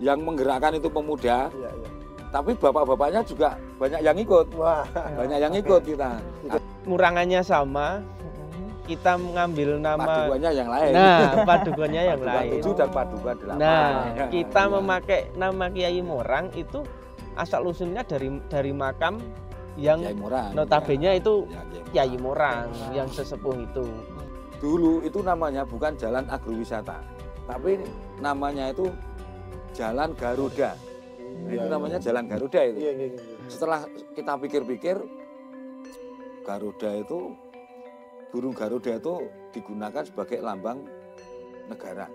yang menggerakkan itu pemuda. Iya, iya. Tapi bapak-bapaknya juga banyak yang ikut. Wah. Banyak yang ikut kita. Murangannya sama, mm-hmm. kita mengambil nama paduannya yang lain. Nah, padukannya yang lain. Tujuh dan padukan delapan. Nah, kita iya. memakai nama Kiai Morang itu asal usulnya dari dari makam yang Kiai ya. notabene ya. itu Kiai Morang ya. Nah. yang sesepuh itu. Dulu itu namanya bukan jalan agrowisata, tapi namanya itu Jalan Garuda. Ya, itu namanya Jalan Garuda itu. Iya, iya. Iya, Setelah kita pikir-pikir, Garuda itu burung Garuda itu digunakan sebagai lambang negara.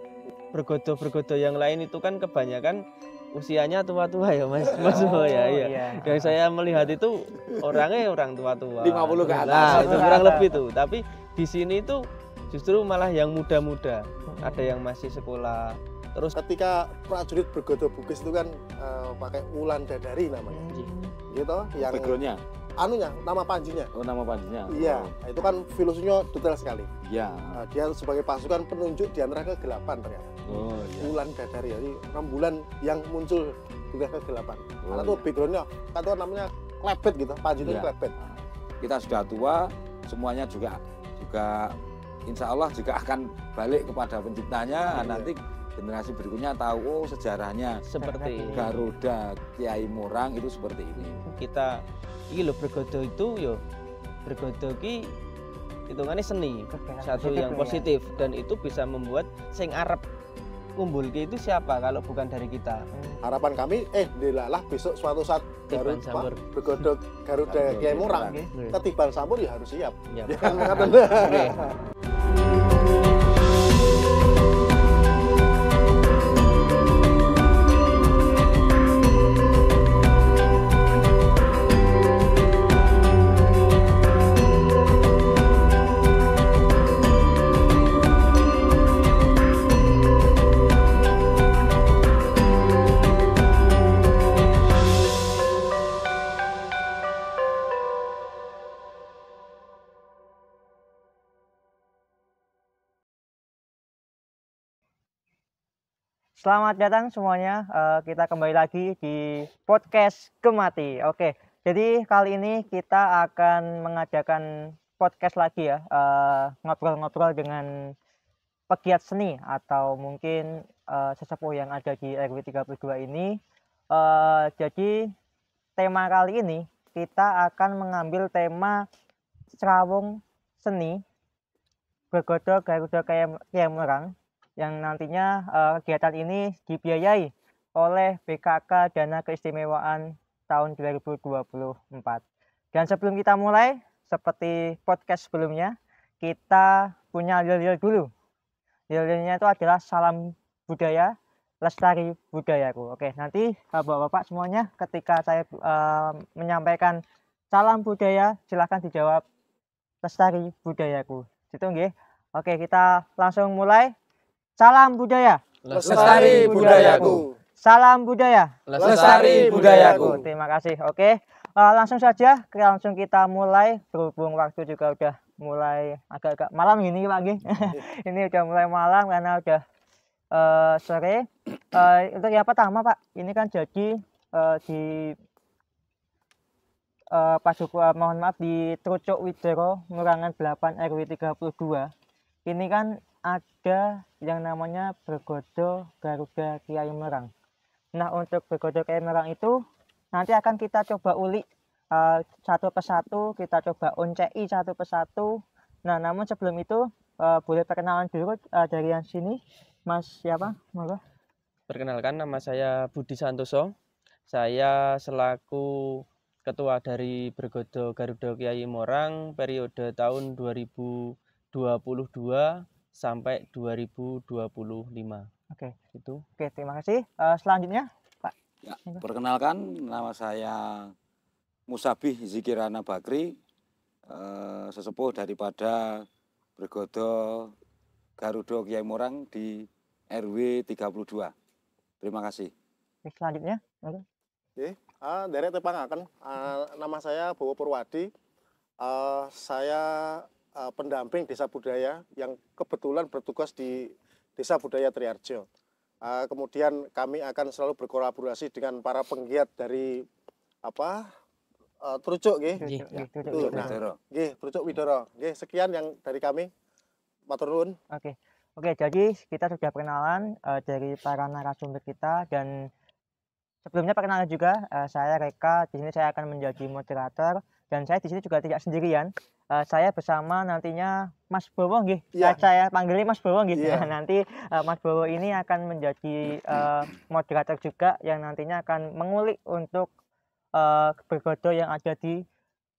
Pergodo-pergodo yang lain itu kan kebanyakan usianya tua-tua ya Mas. Mas oh, ya, iya. iya. Yang saya melihat itu orangnya orang tua-tua. 50 ke atas. Nah, itu kurang lebih tuh. Tapi di sini itu justru malah yang muda-muda. Ada yang masih sekolah, Terus ketika prajurit bergodo bugis itu kan uh, pakai ulan dadari namanya. Hmm. Gitu yang backgroundnya anunya nama panjinya oh nama panjinya iya oh. Nah, itu kan filosofinya detail sekali iya nah, dia sebagai pasukan penunjuk di antara kegelapan ternyata oh iya bulan dadari jadi rembulan yang muncul di antara kegelapan oh, karena iya. tuh backgroundnya kan namanya klepet gitu itu iya. klepet nah, kita sudah tua semuanya juga juga insya Allah juga akan balik kepada penciptanya nah, nanti generasi berikutnya tahu oh sejarahnya seperti Garuda Kiai Murang itu seperti ini kita ini lho bergodo itu yo bergodo ki kan seni satu yang positif ya. dan itu bisa membuat sing Arab ngumpul itu siapa kalau bukan dari kita hmm. harapan kami eh dilalah besok suatu saat Garut Garuda Kiai Murang ketiban sambur ya harus siap ya. ya kan? Selamat datang semuanya. Uh, kita kembali lagi di podcast Kemati. Oke, jadi kali ini kita akan mengajakkan podcast lagi ya, ngobrol eh, ngobrol-ngobrol dengan pegiat seni atau mungkin uh, sesepuh yang ada di RW 32 ini. Uh, jadi tema kali ini kita akan mengambil tema Cerawung Seni Bergodo Garuda yang Merang yang nantinya uh, kegiatan ini dibiayai oleh BKK Dana Keistimewaan tahun 2024. Dan sebelum kita mulai, seperti podcast sebelumnya, kita punya lil-lil dulu. Lil-lilnya itu adalah salam budaya, lestari budayaku. Oke, nanti Bapak-bapak semuanya ketika saya uh, menyampaikan salam budaya, silahkan dijawab lestari budayaku. Itu nggih. Oke, kita langsung mulai. Salam budaya. Lestari budayaku. Salam budaya. Lestari budayaku. Terima kasih. Oke, uh, langsung saja, langsung kita mulai. Berhubung waktu juga udah mulai agak-agak malam ini lagi. ini udah mulai malam karena udah uh, sore. Uh, untuk yang pertama Pak, ini kan jadi uh, di uh, Pasukuan, mohon maaf di Trucuk Widero, Murangan 8 RW 32 ini kan ada yang namanya bergodo Garuda Kiai Merang. Nah untuk bergodo Kiai Merang itu nanti akan kita coba ulik uh, satu persatu, kita coba uncei satu persatu. Nah namun sebelum itu uh, boleh perkenalan dulu uh, dari yang sini, Mas siapa? Monggo. Perkenalkan nama saya Budi Santoso. Saya selaku ketua dari Bergodo Garuda Kiai Morang periode tahun 2000 2022 sampai 2025. Oke, itu. Oke, terima kasih. Uh, selanjutnya, Pak. Ya, perkenalkan nama saya Musabih Zikirana Bakri, uh, sesepuh daripada Bergodo Garudo Kiai Morang di RW 32. Terima kasih. Oke, selanjutnya. Oke. Okay. Uh, dari akan uh, nama saya Bowo Purwadi. Uh, saya Eh, pendamping desa budaya yang kebetulan bertugas di Desa Budaya Triarjo. Eh, kemudian kami akan selalu berkolaborasi dengan para penggiat dari apa uh, Trucuk gih. Gitu. Nah, gih Trucuk Widoro. gih sekian yang dari kami. Matur nuwun. Oke. Okay. Oke, jadi kita sudah perkenalan uh, dari para narasumber kita dan Sebelumnya perkenalan juga, eh, saya Reka. Di sini saya akan menjadi moderator dan saya di sini juga tidak sendirian. Eh, saya bersama nantinya Mas Bowo gitu Yeah. Iya. Saya, saya panggilnya Mas Bowo gitu Yeah. Iya. Nanti eh, Mas Bowo ini akan menjadi moderator juga yang nantinya akan mengulik untuk uh, bergodo yang ada di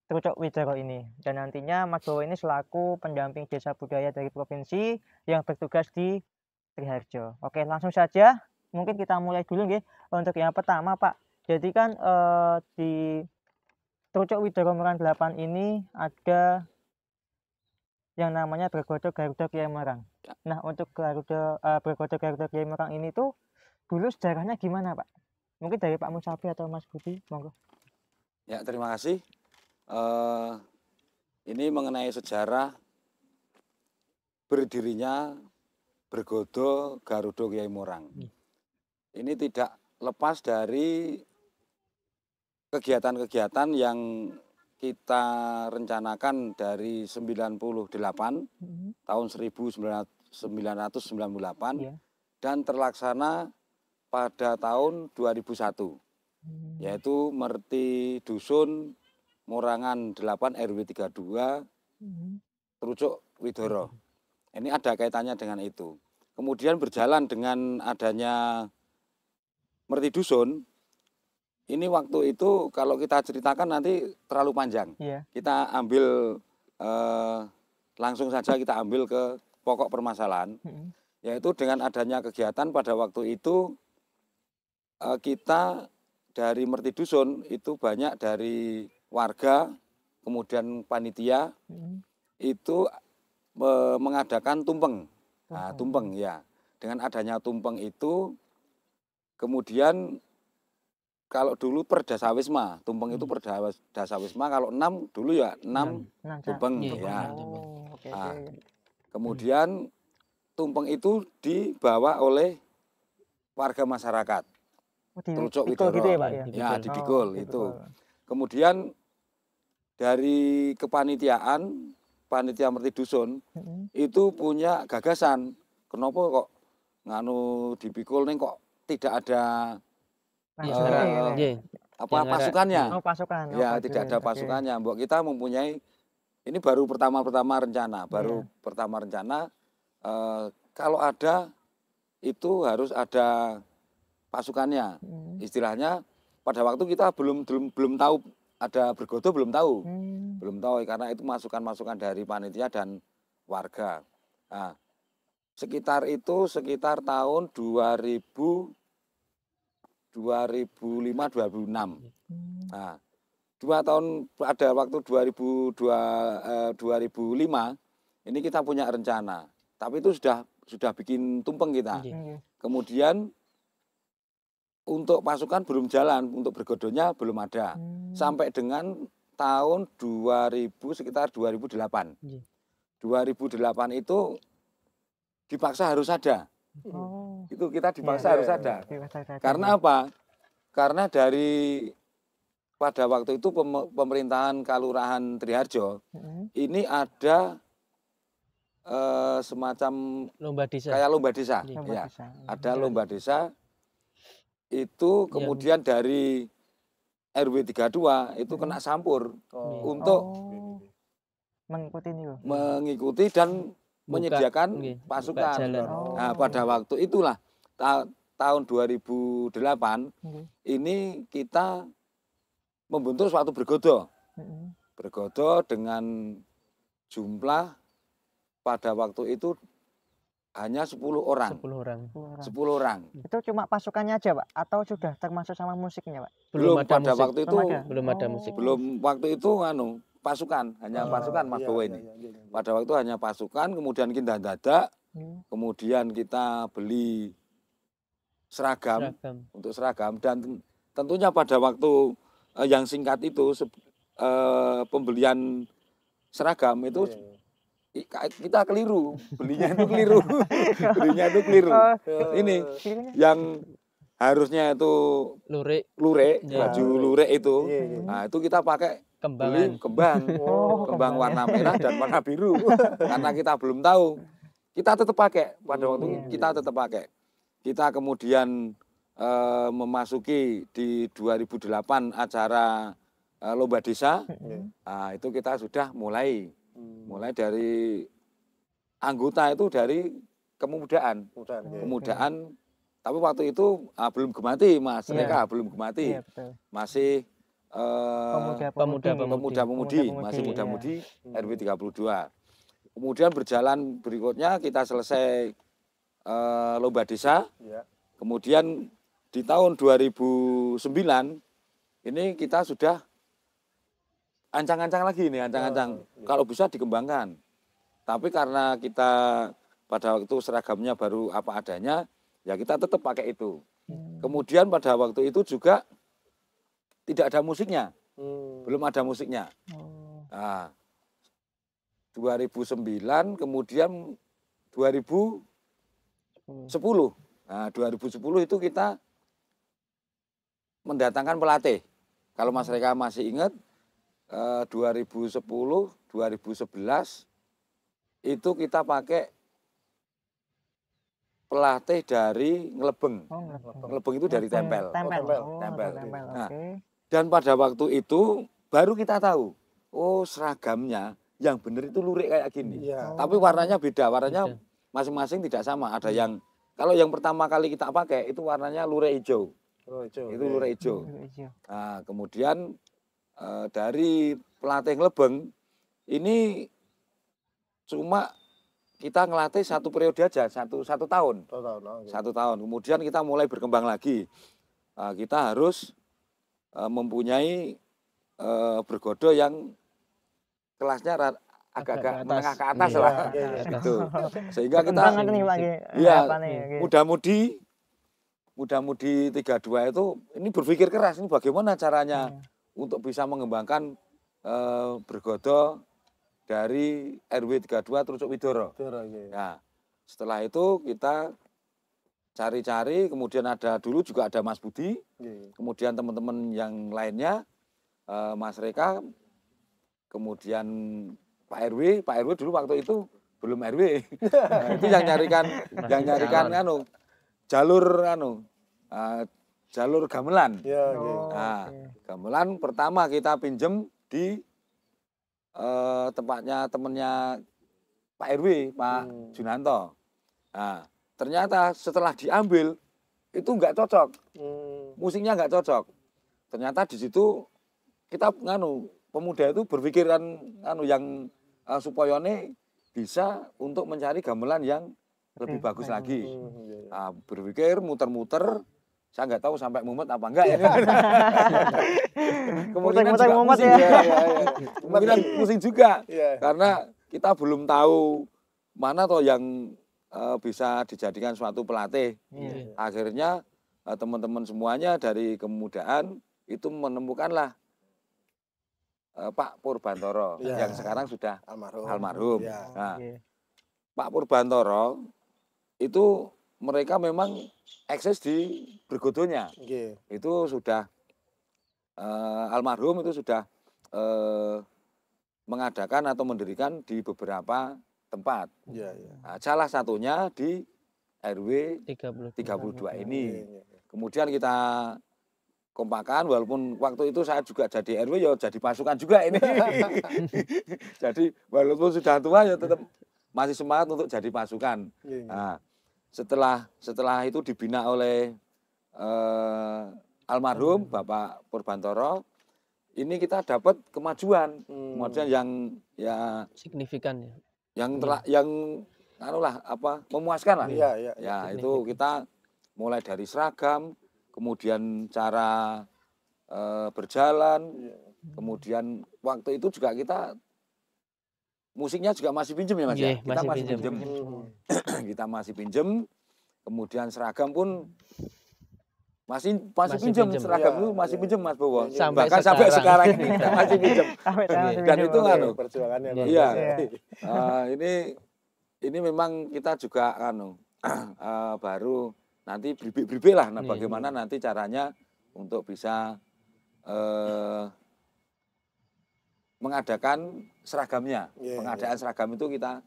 Trucok Widoro ini. Dan nantinya Mas Bowo ini selaku pendamping desa budaya dari provinsi yang bertugas di Triharjo. Oke, langsung saja mungkin kita mulai dulu nggih untuk yang pertama Pak. Jadi kan eh, di Trucuk Widoro Merang 8 ini ada yang namanya Bergodo Garuda Kiai Merang. Ya. Nah, untuk Garuda eh, Bergodo Garuda Kiai Merang ini tuh dulu sejarahnya gimana, Pak? Mungkin dari Pak Musafi atau Mas Budi, monggo. Ya, terima kasih. Uh, ini mengenai sejarah berdirinya Bergodo Garudo Kiai Morang. Hmm ini tidak lepas dari kegiatan-kegiatan yang kita rencanakan dari 98 hmm. tahun 1998 yeah. Iya. dan terlaksana pada tahun 2001 hmm. yaitu Merti Dusun Morangan 8 RW 32 hmm. Terucuk Widoro. Mm-hmm. Ini ada kaitannya dengan itu. Kemudian berjalan dengan adanya merti dusun ini waktu itu kalau kita ceritakan nanti terlalu panjang. Yeah. Kita ambil eh, langsung saja kita ambil ke pokok permasalahan, mm -hmm. yaitu dengan adanya kegiatan pada waktu itu eh, kita dari merti dusun itu banyak dari warga, kemudian panitia mm -hmm. itu eh, mengadakan tumpeng, nah, tumpeng ya. Dengan adanya tumpeng itu Kemudian kalau dulu wisma, tumpeng hmm. itu wisma, Kalau enam dulu ya enam tumpeng iya, ya. ya. Oh, okay, nah, Kemudian tumpeng itu dibawa oleh warga masyarakat. Oh, itu, Gitu ya, Pak, ya? ya di oh, itu. Dipikul. Kemudian dari kepanitiaan panitia merti dusun -hmm. itu punya gagasan kenapa kok nganu dipikul nih kok tidak ada apa pasukannya. ya, tidak ada pasukannya. Mbok kita mempunyai ini baru pertama-pertama rencana, baru yeah. pertama rencana uh, kalau ada itu harus ada pasukannya. Hmm. Istilahnya pada waktu kita belum belum belum tahu ada bergoto belum tahu. Hmm. Belum tahu karena itu masukan-masukan dari panitia dan warga. Nah, sekitar itu sekitar tahun 2000 2005 2006. Iya. Nah, dua tahun ada waktu 2002 eh, 2005 ini kita punya rencana, tapi itu sudah sudah bikin tumpeng kita. Iya. Iya. Kemudian untuk pasukan belum jalan, untuk bergodonya belum ada. Hmm. Sampai dengan tahun 2000 sekitar 2008. 2008 itu dipaksa harus ada. Gitu. Oh. Itu kita dipaksa yeah, harus sadar. Iya, iya. yeah. Karena apa? Karena dari pada waktu itu pemerintahan Kalurahan Triharjo hmm. ini ada eh, semacam lomba desa. Kayak lomba desa, lomba ya. Desa. Ada iya. lomba desa. Itu kemudian dari RW 32 itu kena sampur oh. untuk oh. mengikuti Mengikuti dan menyediakan Buka, pasukan. Jalan. Nah, oh. pada waktu itulah ta tahun 2008 okay. ini kita membentuk suatu bergodo. Bergodo dengan jumlah pada waktu itu hanya 10 orang. 10 orang. 10 orang. 10 orang. Itu cuma pasukannya aja, Pak, atau sudah termasuk sama musiknya, Pak? Belum, belum ada pada musik. waktu itu belum ada, belum ada musik. Belum waktu itu anu, pasukan, hanya oh, pasukan Mas iya, Bowo iya, ini. Iya, iya, iya, iya. Pada waktu hanya pasukan, kemudian kita dadak, hmm. kemudian kita beli seragam, seragam untuk seragam dan tentunya pada waktu eh, yang singkat itu se, eh, pembelian seragam itu yeah iya. kita keliru belinya itu keliru belinya itu keliru oh. ini yang harusnya itu lurik lurik baju lurik itu nah itu kita pakai Beli kembang. Oh, kembang kembang ya. warna merah dan warna biru. Karena kita belum tahu. Kita tetap pakai pada waktu yeah. Oh, kita iya. tetap pakai. Kita kemudian uh, memasuki di 2008 acara uh, lomba desa. yeah. Nah, itu kita sudah mulai hmm. mulai dari anggota itu dari kemudaan. Kemudaan. yeah. kemudaan tapi waktu itu uh, belum gemati Mas, iya. mereka belum gemati. yeah, iya, Masih Eh, pemuda-pemudi, masih muda-mudi ya. RW 32. Kemudian berjalan berikutnya kita selesai uh, lomba desa. Ya. Kemudian di tahun 2009 ini kita sudah ancang-ancang lagi ini, ancang-ancang. Oh, iya. Kalau bisa dikembangkan. Tapi karena kita pada waktu seragamnya baru apa adanya, ya kita tetap pakai itu. Hmm. Kemudian pada waktu itu juga tidak ada musiknya. Hmm. Belum ada musiknya. Oh. Nah, 2009 kemudian 2010. Nah, 2010 itu kita mendatangkan pelatih. Kalau Mas Reka masih ingat eh, 2010, 2011 itu kita pakai pelatih dari ngelebeng. Oh, ngelebeng. ngelebeng itu dari tempel. Tempel. Oh, tempel. tempel. tempel. tempel. Nah, okay. Dan pada waktu itu baru kita tahu, oh seragamnya yang benar itu lurik kayak gini. Ya. Tapi oh. warnanya beda, warnanya masing-masing tidak sama. Ada hmm. yang kalau yang pertama kali kita pakai itu warnanya lurik hijau. Oh, hijau. Itu lurik hijau. Nah, kemudian eh, dari pelatih Lebeng ini cuma kita ngelatih satu periode aja satu satu tahun satu tahun, kemudian kita mulai berkembang lagi nah, kita harus Eh, mempunyai eh, bergodo yang kelasnya agak-agak menengah ke atas iya, lah iya, gitu sehingga kita ya, mudah-mudi mudah-mudi 32 itu ini berpikir keras ini bagaimana caranya iya. untuk bisa mengembangkan uh, bergodo dari RW 32 Trucuk Widoro. Widoro iya, iya. Nah, setelah itu kita cari-cari kemudian ada dulu juga ada Mas Budi iya. kemudian teman-teman yang lainnya eh, Mas Reka kemudian Pak RW Pak RW dulu waktu itu belum RW nah, itu yang nyarikan yang nyarikan anu jalur anu uh, jalur gamelan yeah, iya. oh, nah, gamelan pertama kita pinjem di uh, tempatnya temennya Pak RW Pak hmm. Junanto nah ternyata setelah diambil itu nggak cocok hmm. musiknya nggak cocok ternyata di situ kita nganu pemuda itu berpikiran anu yang uh, supoyone bisa untuk mencari gamelan yang lebih hmm. bagus lagi. Nah, berpikir muter-muter, saya nggak tahu sampai mumet apa enggak ya. Iya. kemungkinan muter, juga mumet ya. ya, ya, ya. Kemungkinan juga, yeah. karena kita belum tahu mana toh yang uh, bisa dijadikan suatu pelatih. Yeah. Akhirnya eh, teman-teman uh, semuanya dari kemudaan itu menemukanlah uh, Pak Purbantoro yeah. yang sekarang sudah almarhum. almarhum. Yeah. Nah, yeah. Pak Purbantoro itu mereka memang eksis di Bergodonya. Yeah. Itu sudah uh, almarhum itu sudah uh, mengadakan atau mendirikan di beberapa tempat. Ya, ya. Nah, salah satunya di RW 32, 32 ini. Iya, iya, iya. Kemudian kita kompakan walaupun waktu itu saya juga jadi RW ya jadi pasukan juga ini. jadi walaupun sudah tua ya tetap masih semangat untuk jadi pasukan. Nah, setelah setelah itu dibina oleh eh, almarhum hmm. Bapak Purbantoro ini kita dapat kemajuan, hmm. kemajuan yang ya signifikan ya yang hmm. telah yang anu lah apa memuaskan lah. Iya, iya. Ya, ya itu kita mulai dari seragam, kemudian cara e, berjalan, iya. kemudian waktu itu juga kita musiknya juga masih pinjem ya Mas ya. ya. Kita masih, masih pinjem. pinjem. Hmm. kita masih pinjem. Kemudian seragam pun masih masih, pinjam, seragam ya, itu masih pinjam Mas Bowo. Sampai Bahkan sampai sekarang ini masih pinjam. Iya. Dan itu kan perjuangannya Iya. Uh, ini ini memang kita juga anu uh, baru nanti bribe bribe lah nah bagaimana nanti caranya untuk bisa uh, mengadakan seragamnya. Yeah, Pengadaan yeah. seragam itu kita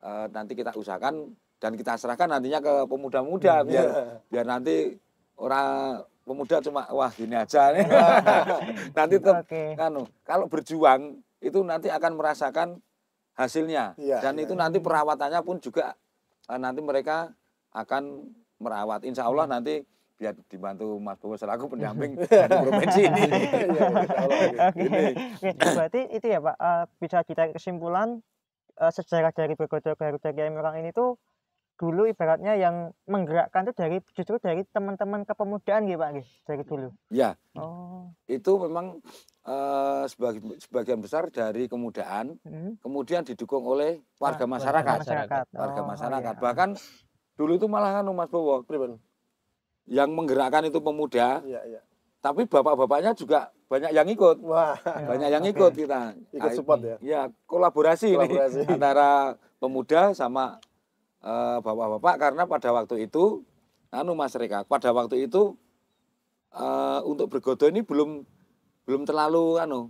uh, nanti kita usahakan dan kita serahkan nantinya ke pemuda-muda yeah. biar biar nanti orang pemuda cuma wah gini aja nih. Iya, iya. nanti gitu, tetap okay. kalau berjuang itu nanti akan merasakan hasilnya ya, dan ya. itu iya. nanti perawatannya pun juga eh, nanti mereka akan merawat insya Allah nanti biar dibantu Mas Bowo selaku pendamping dari provinsi ini. berarti itu ya Pak eh, bisa kita kesimpulan uh, sejarah dari Bergodo Garuda Kiai orang ini tuh dulu ibaratnya yang menggerakkan itu dari justru dari teman-teman kepemudaan gitu Pak gitu, dari dulu. Ya. Oh. Itu memang uh, eh, sebagai sebagian besar dari kemudaan, hmm. kemudian didukung oleh warga ah, masyarakat. masyarakat. Warga oh, masyarakat. Oh, iya. Bahkan dulu itu malah kan Mas Bowo yang menggerakkan itu pemuda. Iya, iya. Tapi bapak-bapaknya juga banyak yang ikut. Wah, banyak yang ikut kita. Ikut support nah, ya. Ya, kolaborasi, kolaborasi. Ini, antara pemuda sama Eh, bapak-bapak karena pada waktu itu anu Mas Reka pada waktu itu uh, untuk bergodo ini belum belum terlalu anu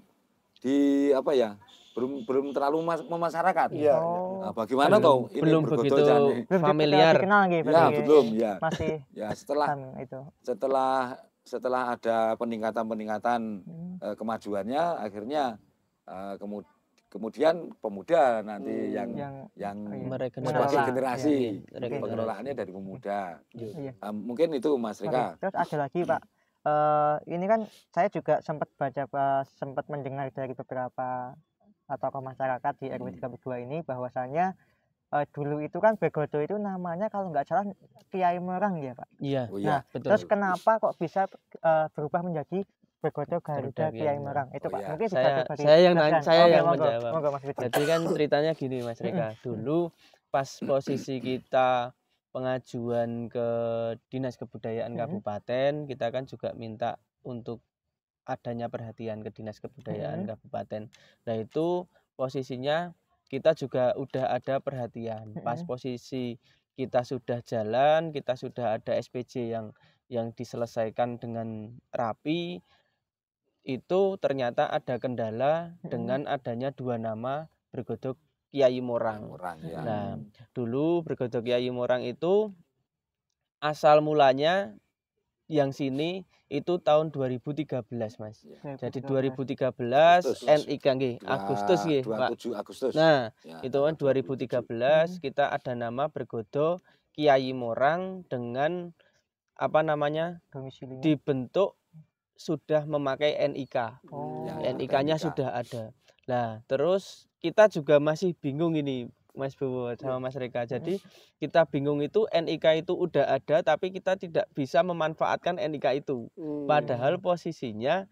di apa ya belum belum terlalu mas, memasyarakat. Iya. Oh. Nah, bagaimana belum, tau ini belum begitu jani. familiar. Dikenal gitu. Ya, belum ya. Masih. ya, setelah itu. Setelah setelah ada peningkatan-peningkatan hmm. uh, kemajuannya akhirnya eh, kemudian Kemudian pemuda nanti hmm, yang yang, yang generasi ya, iya. pengelolaannya dari pemuda. Ya. um, mungkin itu Mas Rika. Terus ada lagi Pak. Uh, ini kan saya juga sempat baca uh, sempat mendengar dari beberapa atau masyarakat di RW 32 hmm. ini bahwasanya uh, eh, dulu itu kan Begodo itu namanya kalau nggak salah Kiai Merang ya Pak. Iya. Oh, iya. Nah, betul. Terus kenapa kok bisa uh, berubah menjadi Begoto Garuda Kiai Merang. Itu oh, Pak, ya. mungkin saya, saya yang nanya, saya oh, yang menjawab. Monggo, Mas Jadi kan ceritanya gini Mas Reka, dulu pas posisi kita pengajuan ke Dinas Kebudayaan Kabupaten, kita kan juga minta untuk adanya perhatian ke Dinas Kebudayaan Kabupaten. Nah, itu posisinya kita juga udah ada perhatian. Pas posisi kita sudah jalan, kita sudah ada SPJ yang yang diselesaikan dengan rapi, itu ternyata ada kendala hmm. dengan adanya dua nama bergodok Kiai Morang. Morang ya. Nah, dulu bergodok Kiai Morang itu asal mulanya yang sini itu tahun 2013 mas ya. jadi 2013 Agustus. Ya, Agustus ya, Pak. Agustus nah ya, itu kan 2013 hmm. kita ada nama bergodo Kiai Morang dengan apa namanya Domisilinya. dibentuk sudah memakai NIK. Oh, ya, NIK-nya NIK. sudah ada. Nah, terus kita juga masih bingung ini Mas Bowo sama iya. Mas Reka. Jadi kita bingung itu NIK itu udah ada tapi kita tidak bisa memanfaatkan NIK itu. Hmm. Padahal posisinya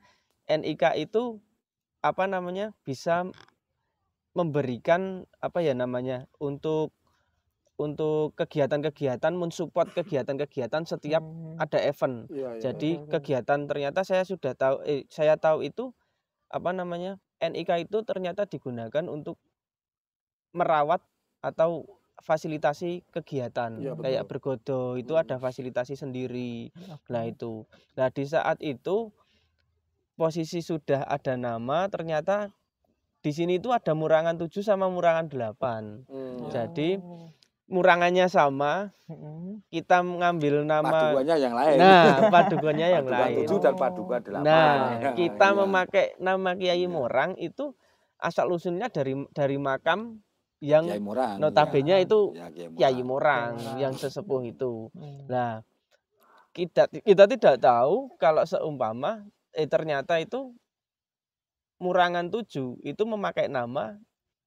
NIK itu apa namanya? bisa memberikan apa ya namanya? untuk untuk kegiatan-kegiatan mensupport kegiatan-kegiatan setiap hmm. ada event. Ya, ya, Jadi kegiatan ternyata saya sudah tahu eh saya tahu itu apa namanya? NIK itu ternyata digunakan untuk merawat atau fasilitasi kegiatan ya, kayak bergodo itu hmm. ada fasilitasi sendiri. Nah itu. Nah di saat itu posisi sudah ada nama ternyata di sini itu ada murangan 7 sama murangan 8. Hmm. Jadi oh murangannya sama kita mengambil nama paduannya yang lain nah paduannya yang paduan lain tujuh dan paduka delapan nah iya. kita iya. memakai nama Kiai iya. Morang itu asal usulnya dari dari makam yang Kiai Morang, notabene iya. itu ya, Kiai Morang, Kiai yang sesepuh itu hmm. nah kita kita tidak tahu kalau seumpama eh ternyata itu murangan tujuh itu memakai nama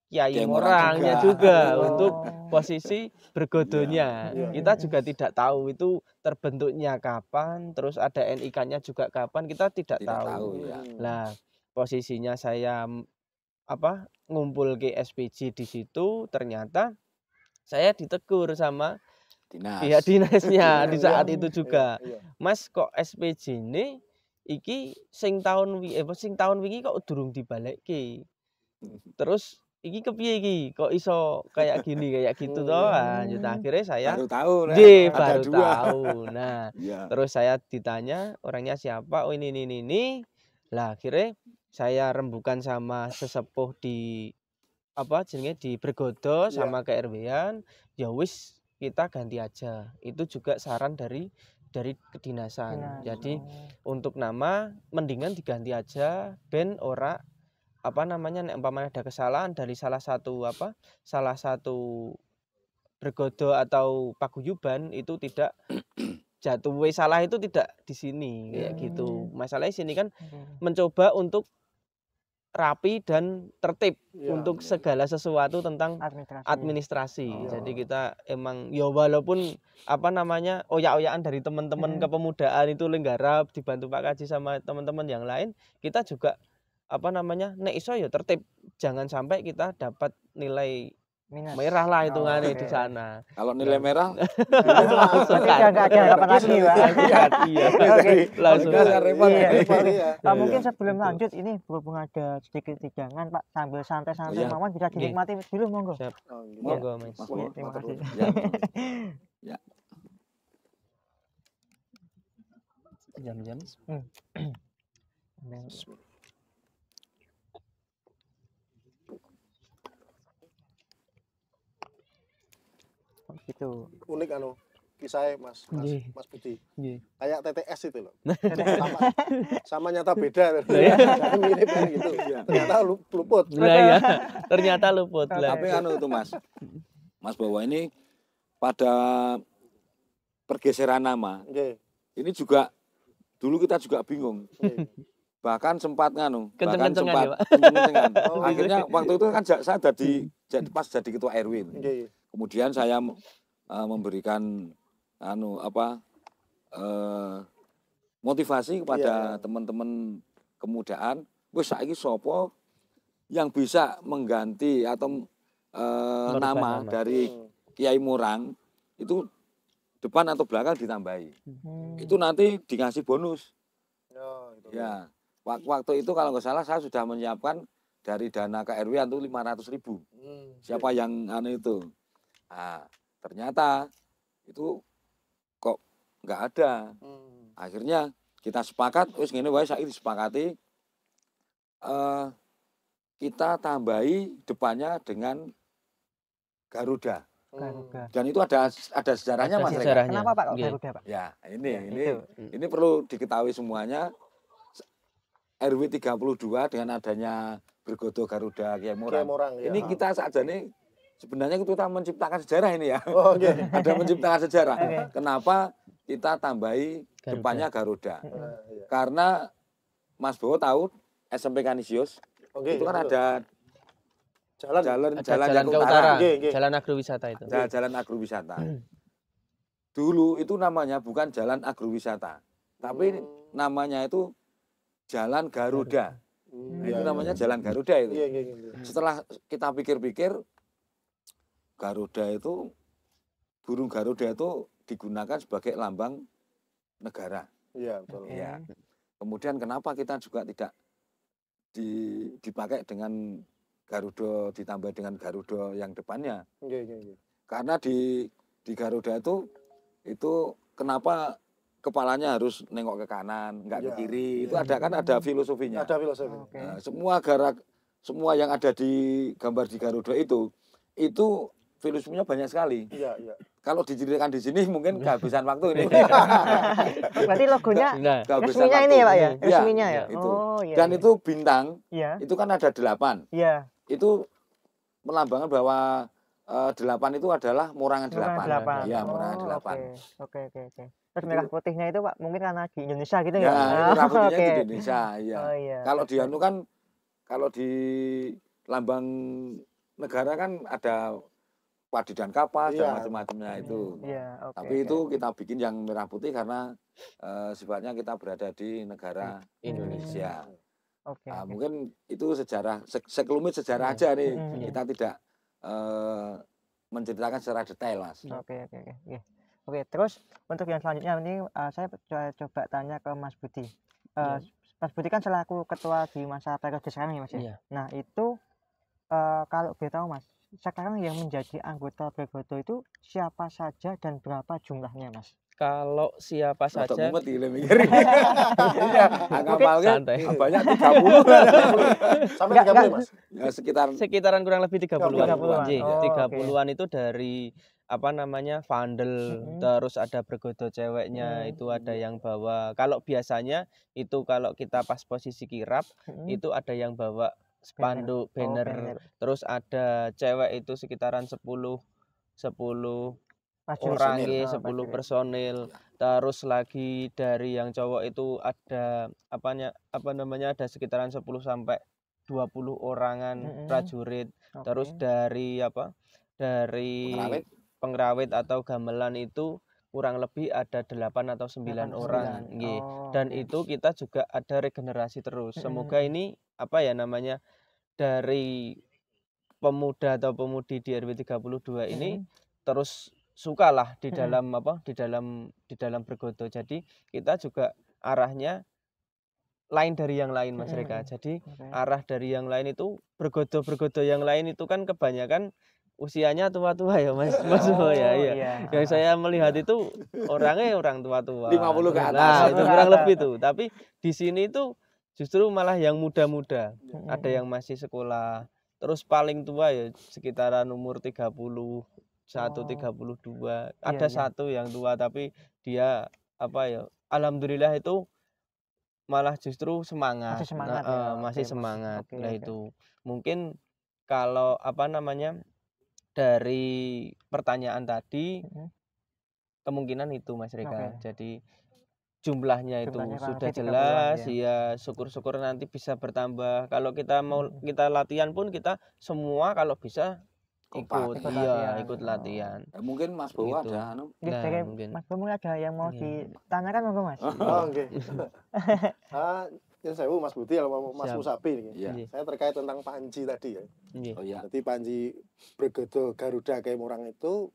kiai orangnya juga, juga untuk posisi bergodonya. Ya, ya, kita iya. juga tidak tahu itu terbentuknya kapan, terus ada NIK-nya juga kapan kita tidak, tidak tahu. tahu ya. Nah, posisinya saya apa ngumpul ke SPJ di situ ternyata saya ditegur sama dinas. Pihak dinasnya di iya, saat iya, itu juga. Mas kok SPJ ini iki sing tahun eh, sing tahun wingi kok durung ki Terus iki kepiye iki kok iso kayak gini kayak gitu toh lanjut ah, nah, hmm, akhirnya saya baru tahu baru dua. tahu nah ya. terus saya ditanya orangnya siapa oh ini ini ini, ini. lah akhirnya saya rembukan sama sesepuh di apa jenenge di Bergodo ya. sama ke an ya wis kita ganti aja itu juga saran dari dari kedinasan. Nah, Jadi nah. untuk nama mendingan diganti aja ben ora apa namanya umpamanya ada kesalahan dari salah satu apa salah satu bergodo atau paguyuban itu tidak jatuh we salah itu tidak di sini iya. kayak hmm. gitu masalahnya sini kan hmm. mencoba untuk rapi dan tertib ya, untuk ya. segala sesuatu tentang administrasi, administrasi. Oh. jadi kita emang ya walaupun apa namanya oya oyakan dari teman-teman hmm. kepemudaan itu lenggarap dibantu Pak Kaji sama teman-teman yang lain kita juga apa namanya nek iso ya tertib jangan sampai kita dapat nilai Minus. merah lah oh, hitungannya oh, okay. di sana kalau nilai nah. merah nggak ada lagi iya. ya. pak mungkin sebelum lanjut ini berhubung ada sedikit hidangan pak sambil santai-santai oh, iya. mama bisa iya. dinikmati dulu monggo oh, monggo mas terima ya. kasih ya jam-jam hmm. gitu unik anu kisah ya, mas mas, yeah. mas Budi yeah. kayak TTS itu loh sama, sama nyata beda iya. mirip gitu iya. ternyata luput nah, ya. ternyata luput lah. tapi anu itu mas mas bahwa ini pada pergeseran nama okay. ini juga dulu kita juga bingung bahkan sempat nganu bahkan sempat ya, kenceng oh, gitu. akhirnya waktu itu kan saya jadi hmm. jadi pas jadi ketua RW okay. Kemudian saya uh, memberikan anu apa uh, motivasi kepada iya, iya. teman-teman yeah. kemudaan, wis saiki sapa yang bisa mengganti atau uh, nama, dari hmm. Kiai Murang itu depan atau belakang ditambahi. Hmm. Itu nanti dikasih bonus. Oh, gitu. ya, waktu, waktu itu kalau nggak salah saya sudah menyiapkan dari dana KRW itu lima ratus ribu. Hmm. Siapa yang anu itu? ah ternyata itu kok nggak ada hmm. akhirnya kita sepakat wis ngene saya saiki disepakati uh, kita tambahi depannya dengan Garuda. Garuda. Dan itu ada ada sejarahnya ada Mas sejarahnya. Kenapa Pak iya. Garuda Pak? Ya, ini ya, ini itu. ini perlu diketahui semuanya. RW 32 dengan adanya bergoto Garuda Kiai orang ya. Ini kita saja nih sebenarnya kita menciptakan sejarah ini ya. Oh, okay. Ada menciptakan sejarah. Okay. Kenapa kita tambahi Garuda. depannya Garuda? Uh, iya. Karena Mas Bowo tahu SMP Kanisius okay, itu kan betul. ada jalan jalan ada jalan, jalan ke utara, Okay, okay. jalan agrowisata itu. Jalan, jalan agrowisata. Hmm. Dulu itu namanya bukan jalan agrowisata, tapi hmm. namanya itu Jalan Garuda. Hmm. Nah, itu namanya hmm. Jalan Garuda itu. Iya, iya, iya. Setelah kita pikir-pikir, Garuda itu burung Garuda itu digunakan sebagai lambang negara. Iya, betul. Ya. Kemudian kenapa kita juga tidak di, dipakai dengan Garuda ditambah dengan Garuda yang depannya. Iya, iya, iya. Karena di di Garuda itu itu kenapa kepalanya harus nengok ke kanan, nggak ya, ke iya, kiri. Ya, itu iya. ada kan ada filosofinya. Ada filosofi. Oh, okay. Nah, semua garak semua yang ada di gambar di Garuda itu itu filosofinya banyak sekali. Iya, iya. Kalau diceritakan di sini mungkin kehabisan waktu ini. Iya. Berarti logonya nah. resminya ini ya Pak ya? Iya, resminya ya? ya. Itu. Oh, iya, Dan iya. itu bintang, iya. itu kan ada delapan. Iya. Itu melambangkan bahwa uh, delapan itu adalah murangan delapan. Murangan delapan. Iya. Oh, murangan oh, delapan. Oke, oke, oke. Terus merah putihnya itu Pak mungkin karena di Indonesia gitu ya? Ya, merah putihnya okay. di Indonesia. Iya. Oh, iya. Kalau di Anu kan, kalau di lambang negara kan ada padi dan kapas yeah. dan macam-macamnya itu. Yeah, okay, iya, Tapi okay. itu kita bikin yang merah putih karena uh, sifatnya kita berada di negara Indonesia. Okay, nah, okay. Mungkin itu sejarah se sekelumit sejarah aja nih. Mm, kita tidak uh, menceritakan secara detail, Mas. Oke, okay, oke, okay, oke. Okay. Oke, terus untuk yang selanjutnya ini uh, saya coba, tanya ke Mas Budi. Uh, yeah. Mas Budi kan selaku ketua di masa periode sekarang ya Mas ya. Yeah. Nah, itu uh, kalau boleh tahu mas sekarang yang menjadi anggota Begoto itu siapa saja dan berapa jumlahnya mas kalau siapa saja Atau ya, santai. banyak 30 sampai 30 mas ya, sekitar sekitaran kurang lebih 30-an 30-an, 30-an. Oh, 30-an okay. itu dari apa namanya vandel hmm. terus ada bergodo ceweknya hmm. itu ada yang bawa kalau biasanya itu kalau kita pas posisi kirap hmm. itu ada yang bawa spanduk oh, banner, banner. Oh, banner terus ada cewek itu sekitaran 10 10 Majulis orang ya, 10 majulis. personil terus lagi dari yang cowok itu ada apanya apa namanya ada sekitaran 10 sampai 20 orangan mm -hmm. prajurit okay. terus dari apa dari pengrawit. pengrawit atau gamelan itu kurang lebih ada 8 atau 9, 8, orang 9. Oh. dan itu kita juga ada regenerasi terus semoga ini apa ya namanya dari pemuda atau pemudi di RW 32 ini hmm. terus sukalah di dalam hmm. apa di dalam di dalam bergoto. Jadi kita juga arahnya lain dari yang lain Mas Reka. Hmm. Jadi okay. arah dari yang lain itu bergoto bergoto yang lain itu kan kebanyakan usianya tua-tua ya Mas Mas ya, oh, ya iya. iya. Yang saya melihat itu orangnya orang tua-tua. 50 ke nah, atas. Nah, itu kurang lebih tuh. Tapi di sini itu justru malah yang muda-muda hmm. ada yang masih sekolah terus paling tua ya sekitaran umur 30 satu oh. tiga puluh dua iya, ada iya, satu yang tua tapi dia apa ya alhamdulillah itu malah justru semangat masih semangat, nah, ya. masih okay, semangat. okay, nah okay. itu mungkin kalau apa namanya dari pertanyaan tadi mm -hmm. kemungkinan itu mas Rika okay. jadi jumlahnya itu jumlahnya sudah jelas ya. ya syukur-syukur nanti bisa bertambah kalau kita mau hmm. kita latihan pun kita semua kalau bisa ikut, ikut iya latihan. ikut oh. latihan oh. mungkin Mas Bowo gitu. ada anu nah, mungkin. Mas Bowo ada yang mau yeah. ditanyakan monggo Mas oh, oke okay. Ah, ya saya Mas Budi kalau Mas Siap. sapi ini. Iya. saya terkait tentang Panji tadi ya oh, iya. jadi Panji bergedo Garuda kayak orang itu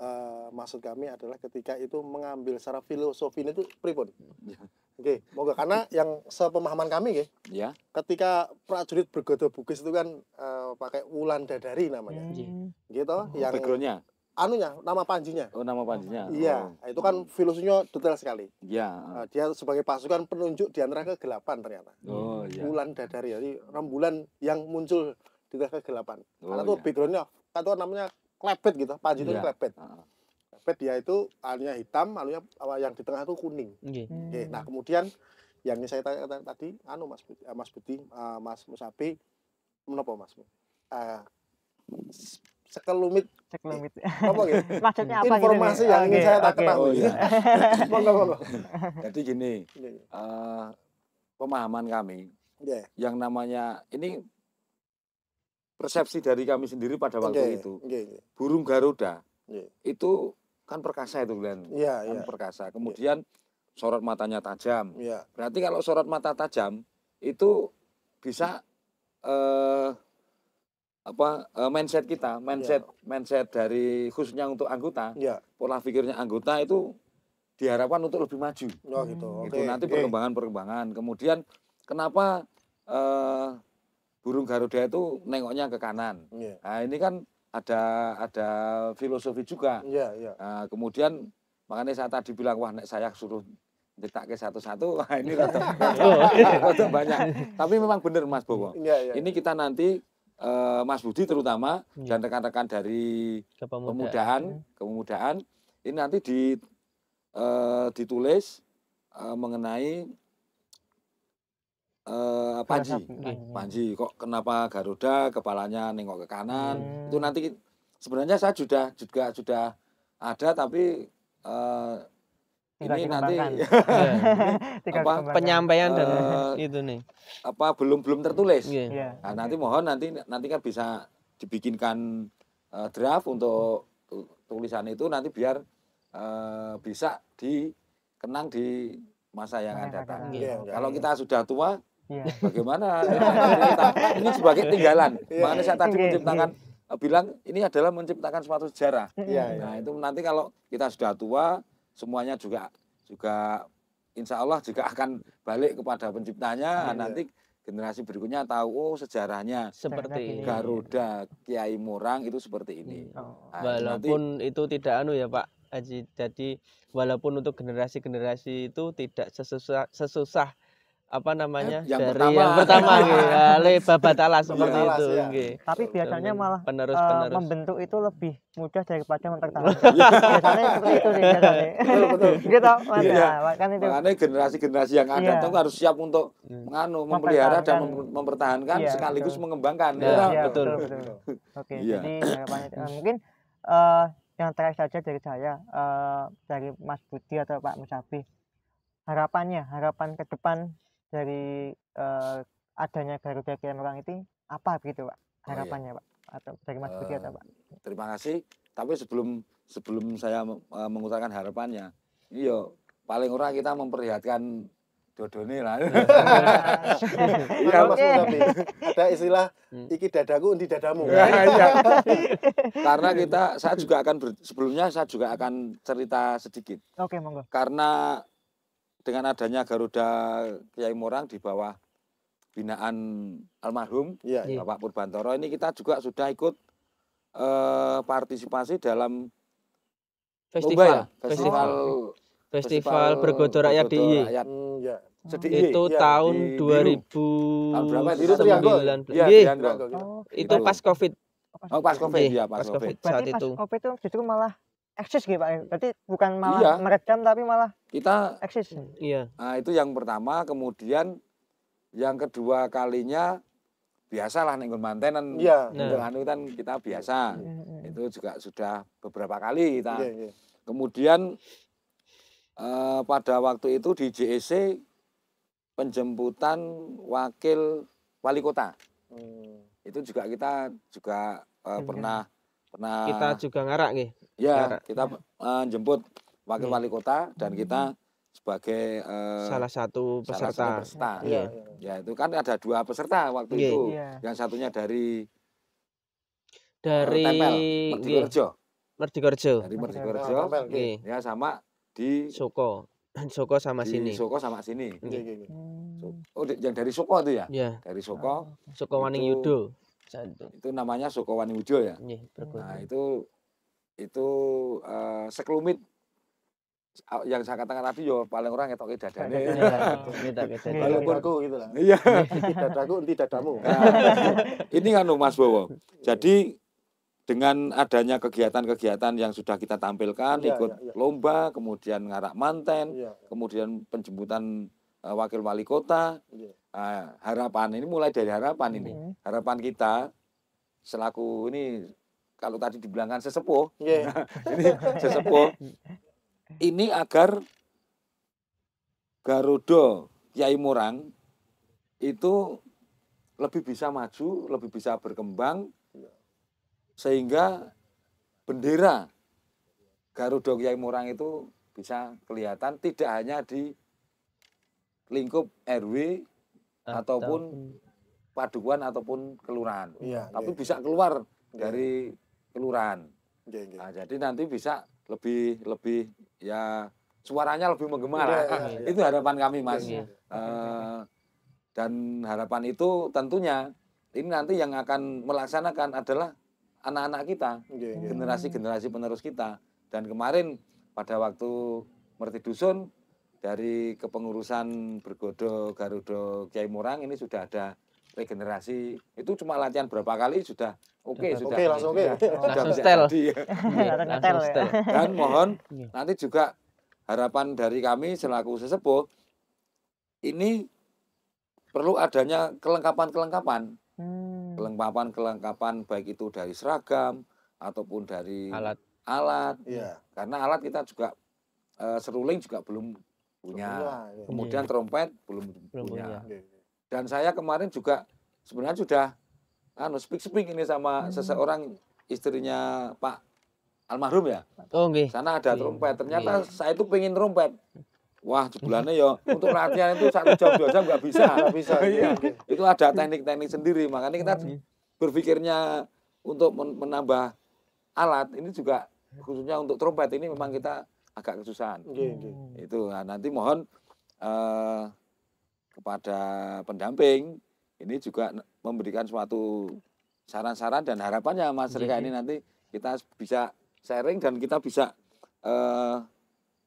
uh, maksud kami adalah ketika itu mengambil secara filosofi itu pripun. Ya. Oke, okay. moga karena yang sepemahaman kami ya. Ya. Ketika prajurit bergodo bugis itu kan uh, pakai wulan dadari namanya. Hmm. Iya. Gitu hmm. yang backgroundnya anunya nama panjinya oh nama panjinya iya, iya oh. itu kan filosofinya detail sekali iya uh, dia sebagai pasukan penunjuk di antara kegelapan ternyata oh iya dadari jadi rembulan yang muncul di tengah kegelapan oh, karena itu iya. backgroundnya itu namanya klepet gitu panji itu iya. yeah. klepet klepet dia itu alunya hitam alunya yang di tengah itu kuning okay. Iya. Hmm. Okay. nah kemudian yang ini saya tanya tadi anu Mas eh, Mas Budi uh, Mas Musapi, menopo Mas uh, sekelumit sekelumit eh, apa gitu maksudnya apa gitu ya? informasi gitu, yang okay, ingin saya tak okay, ketahui oh, iya. monggo monggo jadi gini uh, pemahaman kami yeah. yang namanya ini persepsi dari kami sendiri pada waktu okay. itu. Okay. Burung Garuda yeah. itu kan perkasa itu Glenn. Yeah, kan yeah. perkasa. Iya. Kemudian yeah. sorot matanya tajam. Yeah. Berarti kalau sorot mata tajam itu bisa eh apa eh, mindset kita, mindset yeah. mindset dari khususnya untuk anggota, yeah. pola pikirnya anggota itu diharapkan untuk lebih maju. Oh, gitu. Hmm. gitu. Nanti perkembangan-perkembangan. Kemudian kenapa eh burung Garuda itu nengoknya ke kanan. Yeah. Nah, ini kan ada ada filosofi juga. Yeah, yeah. Nah, kemudian makanya saya tadi bilang wah nek saya suruh cetak ke satu-satu, wah ini rata, rata banyak. Tapi memang benar Mas Bowo. Yeah, yeah. Iya. Ini kita nanti uh, Mas Budi terutama yeah. dan rekan-rekan dari kepemudaan, ya. kemudahan ini nanti di uh, ditulis uh, mengenai eh, Panji. Panji kok kenapa Garuda kepalanya nengok ke kanan? Hmm. Itu nanti sebenarnya saya sudah juga sudah ada tapi uh, ini nanti iya. apa, penyampaian dan eh, itu nih apa belum belum tertulis yeah. Iya, nah, okay. nanti mohon nanti nanti kan bisa dibikinkan uh, draft untuk tulisan itu nanti biar uh, bisa dikenang di masa yang akan datang yeah. Iya, kalau kita sudah tua Yeah. Bagaimana? ini sebagai tinggalan. Yeah. Makanya saya tadi menciptakan eh, bilang ini adalah menciptakan suatu sejarah. Yeah, iya. nah itu nanti kalau kita sudah tua semuanya juga juga insya Allah juga akan balik kepada penciptanya. yeah. Iya. nanti generasi berikutnya tahu oh sejarahnya seperti Garuda Kiai Murang itu seperti ini. Iya. Nah, oh. Nah, walaupun nanti, itu tidak anu ya Pak Haji. Jadi walaupun untuk generasi-generasi itu tidak sesusah, sesusah apa namanya yang dari pertama. yang pertama gitu oleh ya. babat alas iya, seperti ya, itu ya. okay. tapi biasanya malah penerus, eh, penerus. membentuk itu lebih mudah daripada pertama iya. biasanya seperti itu sih betul betul gitu mas ya, ya. itu makanya generasi generasi yang ada iya. itu harus siap untuk hmm. menganu memelihara dan mempertahankan ya, sekaligus betul. mengembangkan ya, ya, betul betul, betul. oke ya. jadi uh, mungkin uh, yang terakhir saja dari saya uh, dari Mas Budi atau Pak Musafi harapannya harapan ke depan dari uh, adanya Garuda Kian Orang itu apa begitu Pak harapannya oh, iya. Pak atau dari Mas eh, Budi uh, atau Pak? Terima kasih. Tapi sebelum sebelum saya uh, mengutarakan harapannya, iyo paling ora kita memperlihatkan dodone lah. Iya Mas tapi ada istilah hmm. iki dadaku undi dadamu. Iya. iya. Karena kita saya juga akan ber, sebelumnya saya juga akan cerita sedikit. Oke, monggo. Karena dengan adanya Garuda Kiai Morang di bawah binaan almarhum ya, ya. Bapak Purbantoro ini kita juga sudah ikut eh, partisipasi dalam festival ya? festival, oh. festival bergodo rakyat di rakyat. Hmm, iya. Sedih, iya, itu ya, tahun di, ribu ya, ya, oh. Gitu. itu pas covid oh pas covid ya pas, pas covid, COVID. saat Berarti itu pas covid itu justru malah eksis gitu pak berarti bukan malah iya. meredam tapi malah kita eksis Iya. Nah, itu yang pertama, kemudian yang kedua kalinya biasalah nih mantenan iya. nah. Anu kan kita biasa. Ya, ya. Itu juga sudah beberapa kali kita. Ya, ya. Kemudian eh, pada waktu itu di JEC penjemputan wakil wali kota. Hmm. Itu juga kita juga eh, pernah pernah kita juga ngarak nih. Ya, ngarak. kita eh, jemput wakil hmm. wali kota dan kita hmm. sebagai uh, salah satu peserta. Salah satu peserta. Yeah. Ya, ya, itu kan ada dua peserta waktu yeah. itu. Yeah. Yang satunya dari eh, dari Merdikorejo. Merdikorejo. Dari Merdikorejo. Okay. Ya sama di Soko. Soko sama di sini. Soko sama sini. Iya. Okay. Oh, yang dari Soko itu ya? Yeah. Dari Soko. Ah, Soko Waning Yudo. Itu namanya Soko Waning Yudo ya. Yeah, iya, nah, itu itu uh, sekelumit yang saya katakan tadi yo paling orang ngetoki dadane. Iya, kalau kurku gitu lah. Iya. Dadaku nanti dadamu. Nah, ini kan Mas Bowo. Jadi dengan adanya kegiatan-kegiatan yang sudah kita tampilkan, ya, ikut ya, ya. lomba, kemudian ngarak manten, ya, ya. kemudian penjemputan uh, wakil wali kota, ya. uh, harapan ini mulai dari harapan ini, ya. harapan kita selaku ini kalau tadi dibilangkan sesepuh, yeah. ini sesepuh ini agar Garuda Kiai Murang itu lebih bisa maju, lebih bisa berkembang iya. sehingga bendera Garuda Kiai Murang itu bisa kelihatan tidak hanya di lingkup RW ataupun, ataupun paduan ataupun kelurahan, ya, tapi ya. bisa iya. keluar ya. dari iya. kelurahan. Ya, ya. Nah, jadi nanti bisa lebih lebih ya suaranya lebih menggemar ya, Ya, ya. Itu harapan kami Mas. Ya, ya. Uh, dan harapan itu tentunya ini nanti yang akan melaksanakan adalah anak-anak kita, generasi-generasi iya, iya. penerus kita. Dan kemarin pada waktu Merti Dusun dari kepengurusan Bergodo Garudo Kiai Murang ini sudah ada regenerasi itu cuma latihan berapa kali sudah oke okay, sudah oke langsung oke sudah iya, langsung setel dan mohon iya. nanti juga harapan dari kami selaku sesepuh ini perlu adanya kelengkapan-kelengkapan hmm. kelengkapan-kelengkapan baik itu dari seragam ataupun dari alat alat ya. karena alat kita juga uh, seruling juga belum punya, iya. kemudian trompet belum, belum punya, punya. Dan saya kemarin juga sebenarnya sudah anu speak speak ini sama hmm. seseorang istrinya Pak almarhum ya. Oh nggih. Sana ada trompet. Ternyata iya. saya itu pengen trompet. Wah, sebulannya ya untuk latihan itu satu jam dua jam nggak bisa. Nggak bisa. Ya. Itu ada teknik-teknik sendiri. Makanya kita hmm. berpikirnya untuk menambah alat ini juga khususnya untuk trompet ini memang kita agak kesusahan. Okay, okay. Itu nah, nanti mohon uh, kepada pendamping ini juga memberikan suatu saran-saran dan harapannya Mas Rika iya, iya. ini nanti kita bisa sharing dan kita bisa uh,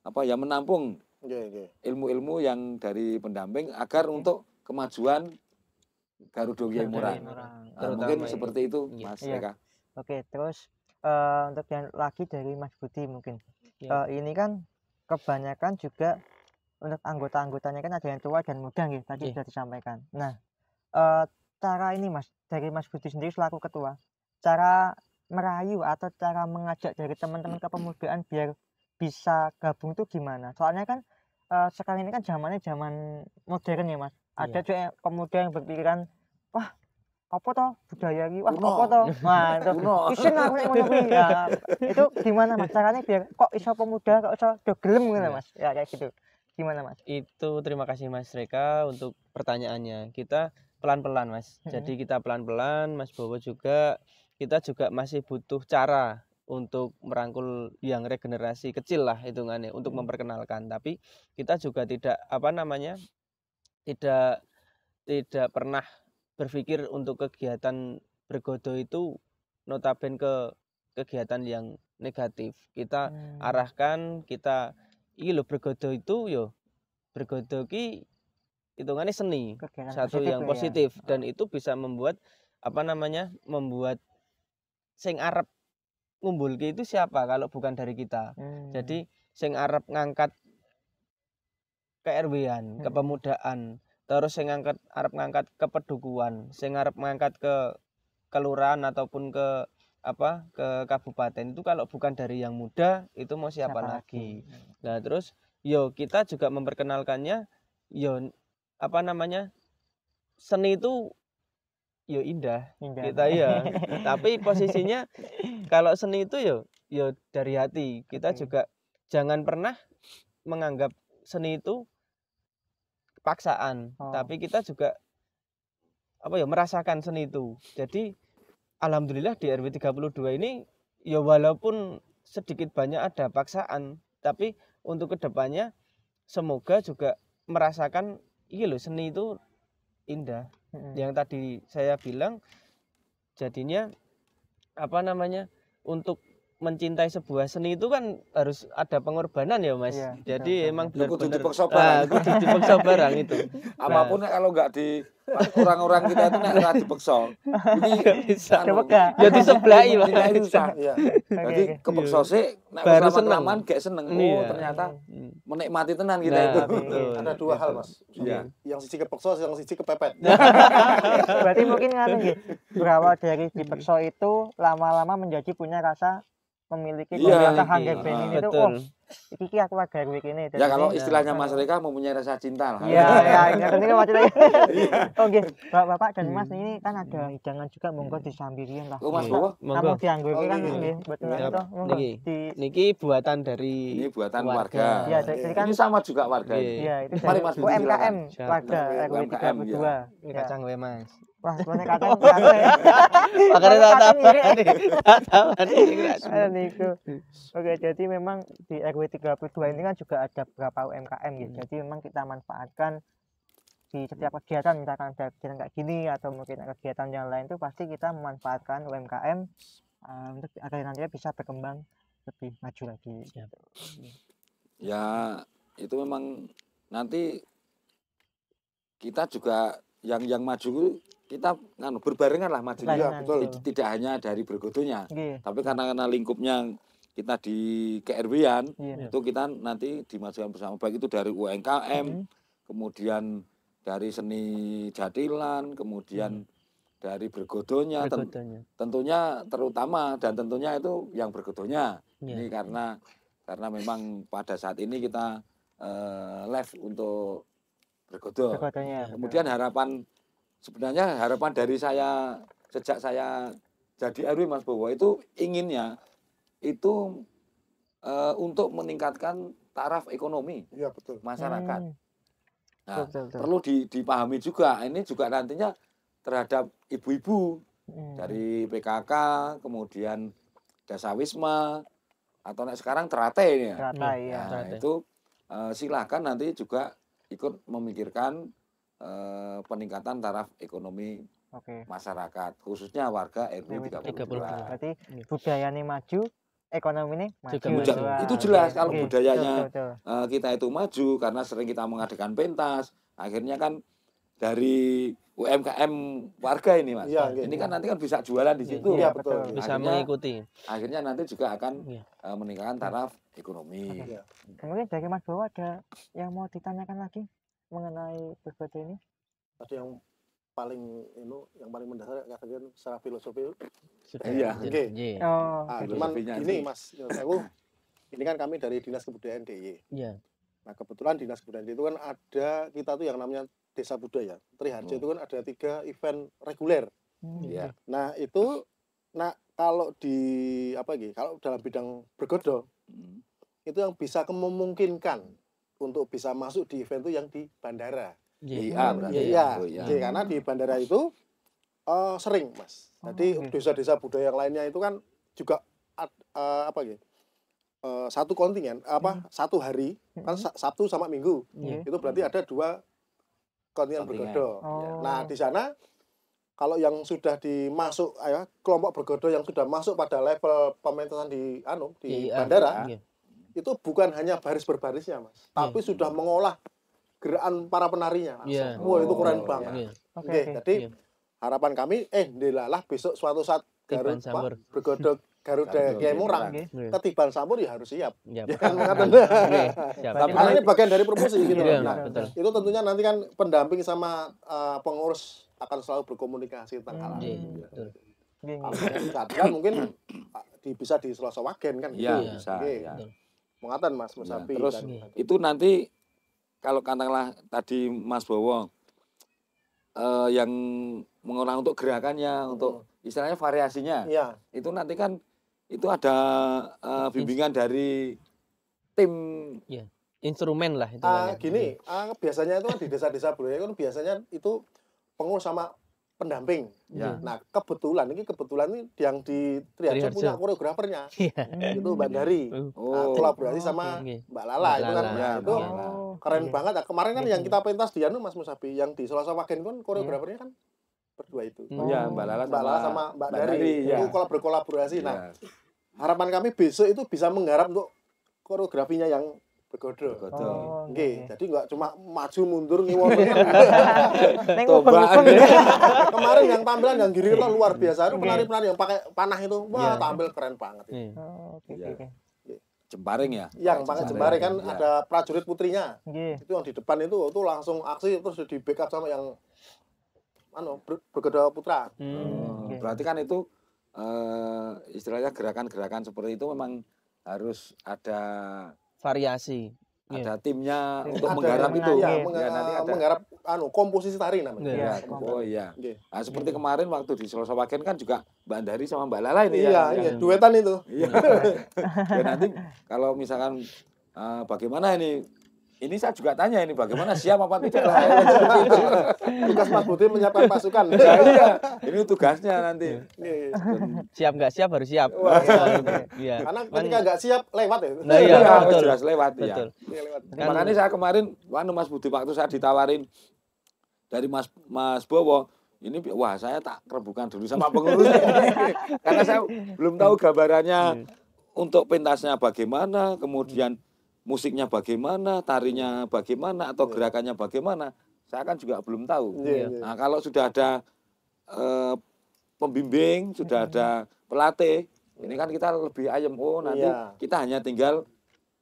apa ya menampung iya, ilmu-ilmu yang dari pendamping agar untuk kemajuan Garuda yang Murah. Nah, mungkin ini. seperti itu Mas Rika. Rika. Oke, terus uh, untuk yang lagi dari Mas Budi mungkin. Yeah. Uh, ini kan kebanyakan juga untuk anggota-anggotanya kan ada yang tua dan muda gitu tadi yeah. sudah disampaikan. Nah, eh, cara ini mas dari mas Budi sendiri selaku ketua cara merayu atau cara mengajak dari teman-teman kepemudaan biar bisa gabung tuh gimana soalnya kan eh, sekarang ini kan zamannya zaman modern ya mas ada juga iya. yang kemudian yang berpikiran wah apa toh budaya ini wah kopo apa toh nah itu ya itu gimana mas caranya biar kok iso pemuda kok iso dogelem gitu iya. mas ya kayak gitu gimana mas itu terima kasih mas Reka untuk pertanyaannya kita pelan-pelan mas hmm. jadi kita pelan-pelan mas Bowo juga kita juga masih butuh cara untuk merangkul yang regenerasi kecil lah hitungannya untuk hmm. memperkenalkan tapi kita juga tidak apa namanya tidak tidak pernah berpikir untuk kegiatan bergodo itu notaben ke kegiatan yang negatif kita hmm. arahkan kita ini lo bergodo itu yo bergodo ki hitungannya seni Kegiatan satu yang ya. positif ya. dan itu bisa membuat apa namanya membuat sing Arab ngumpul, itu siapa kalau bukan dari kita hmm. jadi sing Arab ngangkat ke rw hmm. kepemudaan, terus sing ngangkat Arab ngangkat ke pedukuan, sing Arab ngangkat ke kelurahan ataupun ke apa ke kabupaten itu kalau bukan dari yang muda itu mau siapa, siapa lagi. lagi. Hmm. Nah, terus yo kita juga memperkenalkannya yo apa namanya seni itu yo ya indah, indah. kita ya tapi posisinya kalau seni itu yo ya, yo ya dari hati kita okay. juga jangan pernah menganggap seni itu paksaan oh. tapi kita juga apa ya merasakan seni itu jadi alhamdulillah di RW 32 ini ya walaupun sedikit banyak ada paksaan tapi untuk kedepannya semoga juga merasakan iya loh seni itu indah hmm. yang tadi saya bilang jadinya apa namanya untuk mencintai sebuah seni itu kan harus ada pengorbanan ya mas ya, jadi ya, emang benar-benar ah, kudu dipaksa barang, itu nah, kalau nggak di Kan orang-orang kita itu nak ra dipeksa. Jadi bisa. Ya diseblahi lah. ya. Jadi kepeksa iya. sih nak baru seneng gak seneng. Oh, iya. ternyata hmm. menikmati tenan kita nah, itu. Ada dua iya, hal, Mas. Yang sisi kepeksa, yang sisi kepepet. Berarti mungkin nganu gitu Berawal dari dipeksa itu lama-lama menjadi punya rasa memiliki pemerintah ya, angger ini tuh oh iki aku gue begini. ya kalau istilahnya ya. Mas Rika mempunyai rasa cinta lah iya ya ini kan Mas iya. oke oh, Bapak dan Mas hmm. ini kan ada hidangan juga monggo hmm. disambirin lah oh Mas Bowo iya. kamu dianggo ini oh, kan betul betul ini niki buatan dari ini buatan warga iya jadi kan ini sama juga warga iya itu dari UMKM warga RW 32 kacang gue Mas Wah, kata -kata, kata -kata tahu nih. Oke, jadi memang di RW 32 ini kan juga ada beberapa UMKM gitu. Hmm. Jadi memang kita manfaatkan di setiap kegiatan misalkan ada kegiatan kayak gini atau mungkin kegiatan yang lain itu pasti kita memanfaatkan UMKM uh, eh, untuk agar nantinya bisa berkembang lebih maju lagi hmm. ya itu memang nanti kita juga yang yang maju kita kan berbarengan lah majunya ya, betul. Tidak, tidak hanya dari bergotonya yeah. tapi karena karena lingkupnya kita di KRW-an yeah. Iya. itu kita nanti dimajukan bersama baik itu dari UMKM mm -hmm. kemudian dari seni jadilan kemudian mm dari bergodonya, bergodonya. Ten tentunya terutama dan tentunya itu yang bergodonya yeah. ini karena karena memang pada saat ini kita uh, live untuk bergodo kemudian harapan sebenarnya harapan dari saya sejak saya jadi RW Mas Bowo itu inginnya itu e, untuk meningkatkan taraf ekonomi ya, betul. masyarakat. Hmm. Nah, betul, betul. perlu dipahami juga ini juga nantinya terhadap ibu-ibu hmm. dari PKK kemudian wisma atau sekarang terate ini ya. ya. itu e, silahkan nanti juga ikut memikirkan Eh, peningkatan taraf ekonomi Oke. masyarakat khususnya warga RW 32. Berarti iya. budaya ini maju, ekonomi ini maju. Juga, itu jelas Oke. kalau Oke. budayanya betul, betul. Eh, kita itu maju karena sering kita mengadakan pentas, akhirnya kan dari UMKM warga ini mas. Ya, ini ya. kan nanti kan bisa jualan di iya, situ. ya, betul. Akhirnya, bisa mengikuti. Akhirnya nanti juga akan ya. meningkatkan taraf ekonomi. Ya. Kemudian dari Mas Bowo ada yang mau ditanyakan lagi? mengenai PPT ini? Tadi yang paling ini yang paling mendasar katakan secara filosofi iya oke oh, ah, cuman ini mas aku ini kan kami dari dinas kebudayaan DIY iya nah kebetulan dinas kebudayaan DIY itu kan ada kita tuh yang namanya desa budaya Triharjo oh. itu kan ada tiga event reguler hmm, iya hmm. nah itu nah kalau di apa gitu kalau dalam bidang bergodo hmm. itu yang bisa memungkinkan untuk bisa masuk di event itu yang di bandara. Iya, ah, ya. iya, iya. Karena di bandara itu uh, sering, Mas. Oh, Jadi desa-desa okay. budaya yang lainnya itu kan juga uh, apa gitu? Uh, satu kontingen apa hmm. satu hari kan hmm. Sabtu sama Minggu hmm. itu berarti ada dua kontingen bergodo. Oh. Nah di sana kalau yang sudah dimasuk ya, kelompok bergodo yang sudah masuk pada level pementasan di anu di di iya, iya. bandara ya itu bukan hanya baris berbarisnya mas, hmm. tapi sudah mengolah gerakan para penarinya. Yeah. Wah wow, itu keren oh, banget. Yeah. Oke, okay, okay. jadi yeah. harapan kami, eh dilalah besok suatu saat Garut Pak bergodok Garuda Kiai Murang iya. ketiban samur ya harus siap. Iya, ya kan? Iya. kan ini bagian dari promosi gitu. Yeah, nah, itu tentunya nanti kan pendamping sama uh, pengurus akan selalu berkomunikasi tentang hal hmm. ini. Satgas mungkin eh, bisa di Selasa Wagen kan. Gitu. Iya, gitu. bisa. Ya muatan Mas Musapi. Iya, nah, terus tadi. Kan. itu nanti kalau katakanlah tadi Mas Bowo eh, yang mengolah untuk gerakannya, hmm. untuk istilahnya variasinya. Ya. Itu nanti kan itu ada eh, bimbingan dari tim ya. instrumen lah itu. Ah, kan ya. gini, iya. ah, biasanya itu kan di desa-desa ya kan biasanya itu pengurus sama pendamping. Ya. Nah kebetulan ini kebetulan ini yang di Triharjo punya koreografernya, iya. itu Mbak Dari. Oh. Nah, kolaborasi sama oh, okay. Mbak Lala, Lala itu kan, Ya, itu Lala. Oh, keren okay. Iya. banget. Nah, kemarin kan iya, yang kita pentas di Anu Mas Musabi, yang di Selasa Wagen kan koreografernya kan berdua itu. Oh. Mbak Lala sama Mbak, Lala sama Mbak, Mbak Dari. Dari. Ya. Itu berkolaborasi. Nah harapan kami besok itu bisa menggarap untuk koreografinya yang Begodo. Begodo. Oh, nggih, jadi enggak cuma maju mundur ngiwon. Ning open Kemarin yang tampilan yang giri itu kan luar biasa. Itu iya. penari-penari yang pakai panah itu, wah yeah. tampil keren banget itu. Iya. Oh, oke oke. Iya. Jembaring ya? Yang pakai jembaring kan ya. ada prajurit putrinya. Yeah. Itu yang di depan itu itu langsung aksi terus di backup sama yang anu ber, bergeda putra. Hmm. Oh, okay. Berarti kan itu uh, istilahnya gerakan-gerakan seperti itu memang harus ada variasi. Iya. Ada yeah. timnya untuk menggarap iya. itu. Iya, ya, meng ya, nanti eh, ada. menggarap anu komposisi tari namanya. Yeah. oh iya. Yeah. Nah, seperti yeah. kemarin waktu di Selosawaken kan juga Mbak Andari sama Mbak Lala ini yeah, ya. Iya, duetan itu. Iya. ya nanti kalau misalkan uh, bagaimana ini ini saya juga tanya ini bagaimana siap apa tidak lah. Tugas Mas Budi menyiapkan pasukan. Nah, iya. Ini tugasnya nanti. Iya. Iya, iya. siap nggak siap harus siap. Wah, iya. Karena ketika nggak siap lewat ya. Nah, iya, betul. jelas lewat betul. ya. Makanya saya kemarin waktu Mas Budi waktu saya ditawarin dari Mas Mas Bowo ini wah saya tak rebukan dulu sama pengurus karena saya belum tahu gambarannya untuk pentasnya bagaimana kemudian musiknya bagaimana, tarinya bagaimana, atau yeah. gerakannya bagaimana, saya kan juga belum tahu. Yeah, yeah. Iya. Nah kalau sudah ada uh, pembimbing, sudah ada iya. pelatih, iya. ini kan kita lebih ayam, Oh nanti yeah. kita hanya tinggal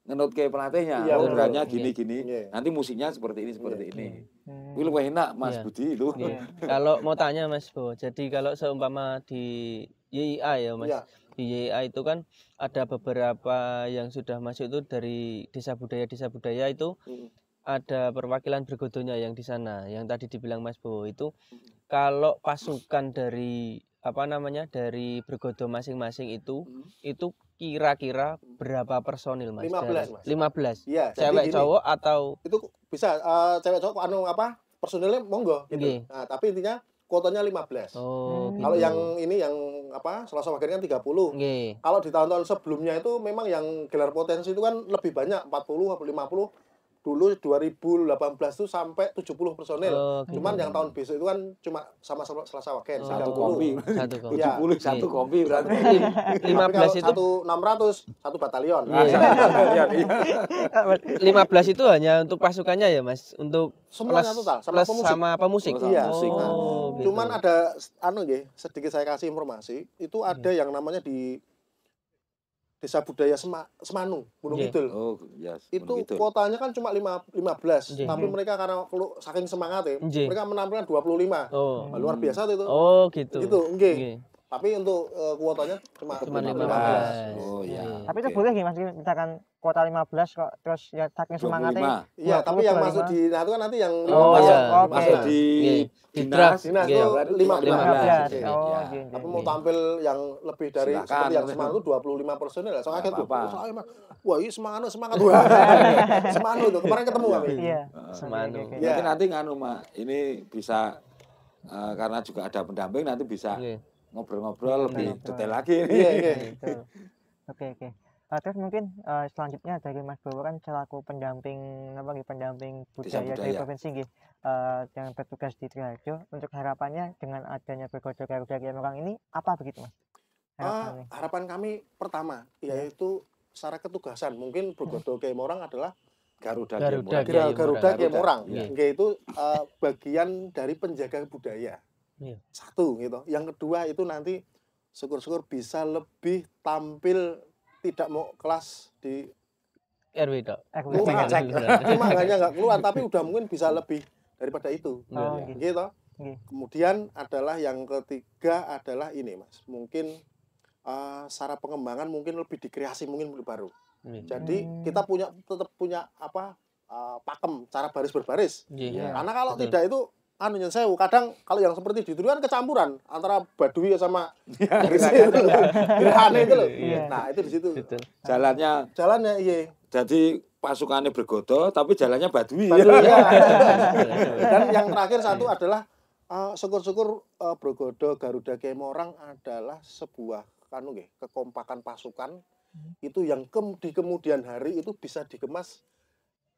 ngenut ke pelatihnya, yeah, oh gerakannya gini-gini, yeah. nanti musiknya seperti ini seperti yeah. ini. Yeah. Hmm. Itu lebih enak Mas yeah. Budi itu. Yeah. kalau mau tanya Mas Bo, jadi kalau seumpama di YIA ya Mas. Yeah di YIA itu kan ada beberapa yang sudah masuk itu dari desa budaya desa budaya itu hmm. ada perwakilan bergodonya yang di sana yang tadi dibilang Mas Bowo itu hmm. kalau pasukan dari apa namanya dari bergodo masing-masing itu hmm. itu kira-kira berapa personil mas? 15 mas. 15. Iya, cewek gini, cowok atau itu bisa uh, cewek cowok anu apa? Personilnya monggo gitu. Nah, tapi intinya kuotanya 15. Oh, hmm. Kalau gitu. yang ini yang apa Selasa Wage kan 30. Kalau di tahun-tahun sebelumnya itu memang yang gelar potensi itu kan lebih banyak 40 atau 50 dulu 2018 itu sampai 70 personil. Oh, okay. Cuman yang tahun besok itu kan cuma sama Selasa Wagen. Oh, satu kompi. Satu kompi. Ya, satu kompi berarti. 15 itu satu 600, satu batalion. Iya. Nah, satu batalion. 15 iya. itu hanya untuk pasukannya ya, Mas? Untuk semuanya plus, total sama plus pemusik. Sama pemusik. Iya, oh, nah. gitu. Cuman ada anu nggih, sedikit saya kasih informasi, itu ada hmm. yang namanya di desa budaya Sem Semanu, Gunung yeah. Kidul. Oh, yes. Ya, itu Kidul. kuotanya kan cuma 5 15, yeah. tapi iya. mereka karena kalau saking semangat ya, yeah. mereka menampilkan 25. Oh. Nah, luar biasa itu. Oh, gitu. Gitu, nggih. Okay. Okay. Tapi untuk uh, kuotanya cuma cuma 15. Oh iya. Ya. Tapi itu okay. boleh gimana sih misalkan kuota 15 kok terus ya saking semangatnya. Iya, tapi yang 25. masuk di nah itu kan nanti yang oh, masuk, iya. okay. masuk di iya, iya. di draft dinas iya. itu lima 15. 15. Oh, ya. Tapi mau tampil yang lebih dari Silakan, seperti yang semangat itu lima personil lah. Soalnya kaget apa. Oh, Wah, ini semangat semangat. semangat itu kemarin ketemu kami. Iya. Semangat. Nanti nanti nganu, Mak. Ini bisa eh, karena juga ada pendamping nanti bisa yeah ngobrol-ngobrol lebih ngobrol. detail lagi. Iya, iya. Oke, oke. Uh, terus mungkin uh, selanjutnya dari Mas Bowo kan selaku pendamping apa gitu pendamping budaya, budaya. dari provinsi gitu uh, yang bertugas di Triharjo untuk harapannya dengan adanya bergojok garuda yang orang ini apa begitu Mas? Ah, harapan, uh, harapan kami pertama ya. yaitu yeah. secara ketugasan mungkin bergojok hmm. Gaya orang adalah Garuda Garuda Kiai Garuda Kiai Morang. Garuda, Garuda, Garuda, Garuda, Garuda, Garuda, Garuda, uh, bagian dari penjaga budaya. Yeah. Satu gitu. Yang kedua itu nanti syukur-syukur bisa lebih tampil tidak mau kelas di RW itu eh, cuma hanya nggak keluar tapi udah mungkin bisa lebih daripada itu. Oh, iya, iya. gitu. gitu. Kemudian adalah yang ketiga adalah ini mas, mungkin uh, eh, secara pengembangan mungkin lebih dikreasi mungkin lebih baru. Iya. Jadi hmm. kita punya tetap punya apa uh, pakem cara baris berbaris. Yeah. Karena kalau Betul. tidak itu Anu yang saya kadang kalau yang seperti di kan kecampuran antara badui sama iya, iya, gitu. iya. gerhana itu loh nah itu di situ jalannya jalannya iya jadi pasukannya Bergoto, tapi jalannya badui, dan yang terakhir satu adalah eh, syukur-syukur uh, eh, bergodo Garuda Kemorang adalah sebuah kanu kekompakan pasukan hmm. itu yang di kemudian hari itu bisa dikemas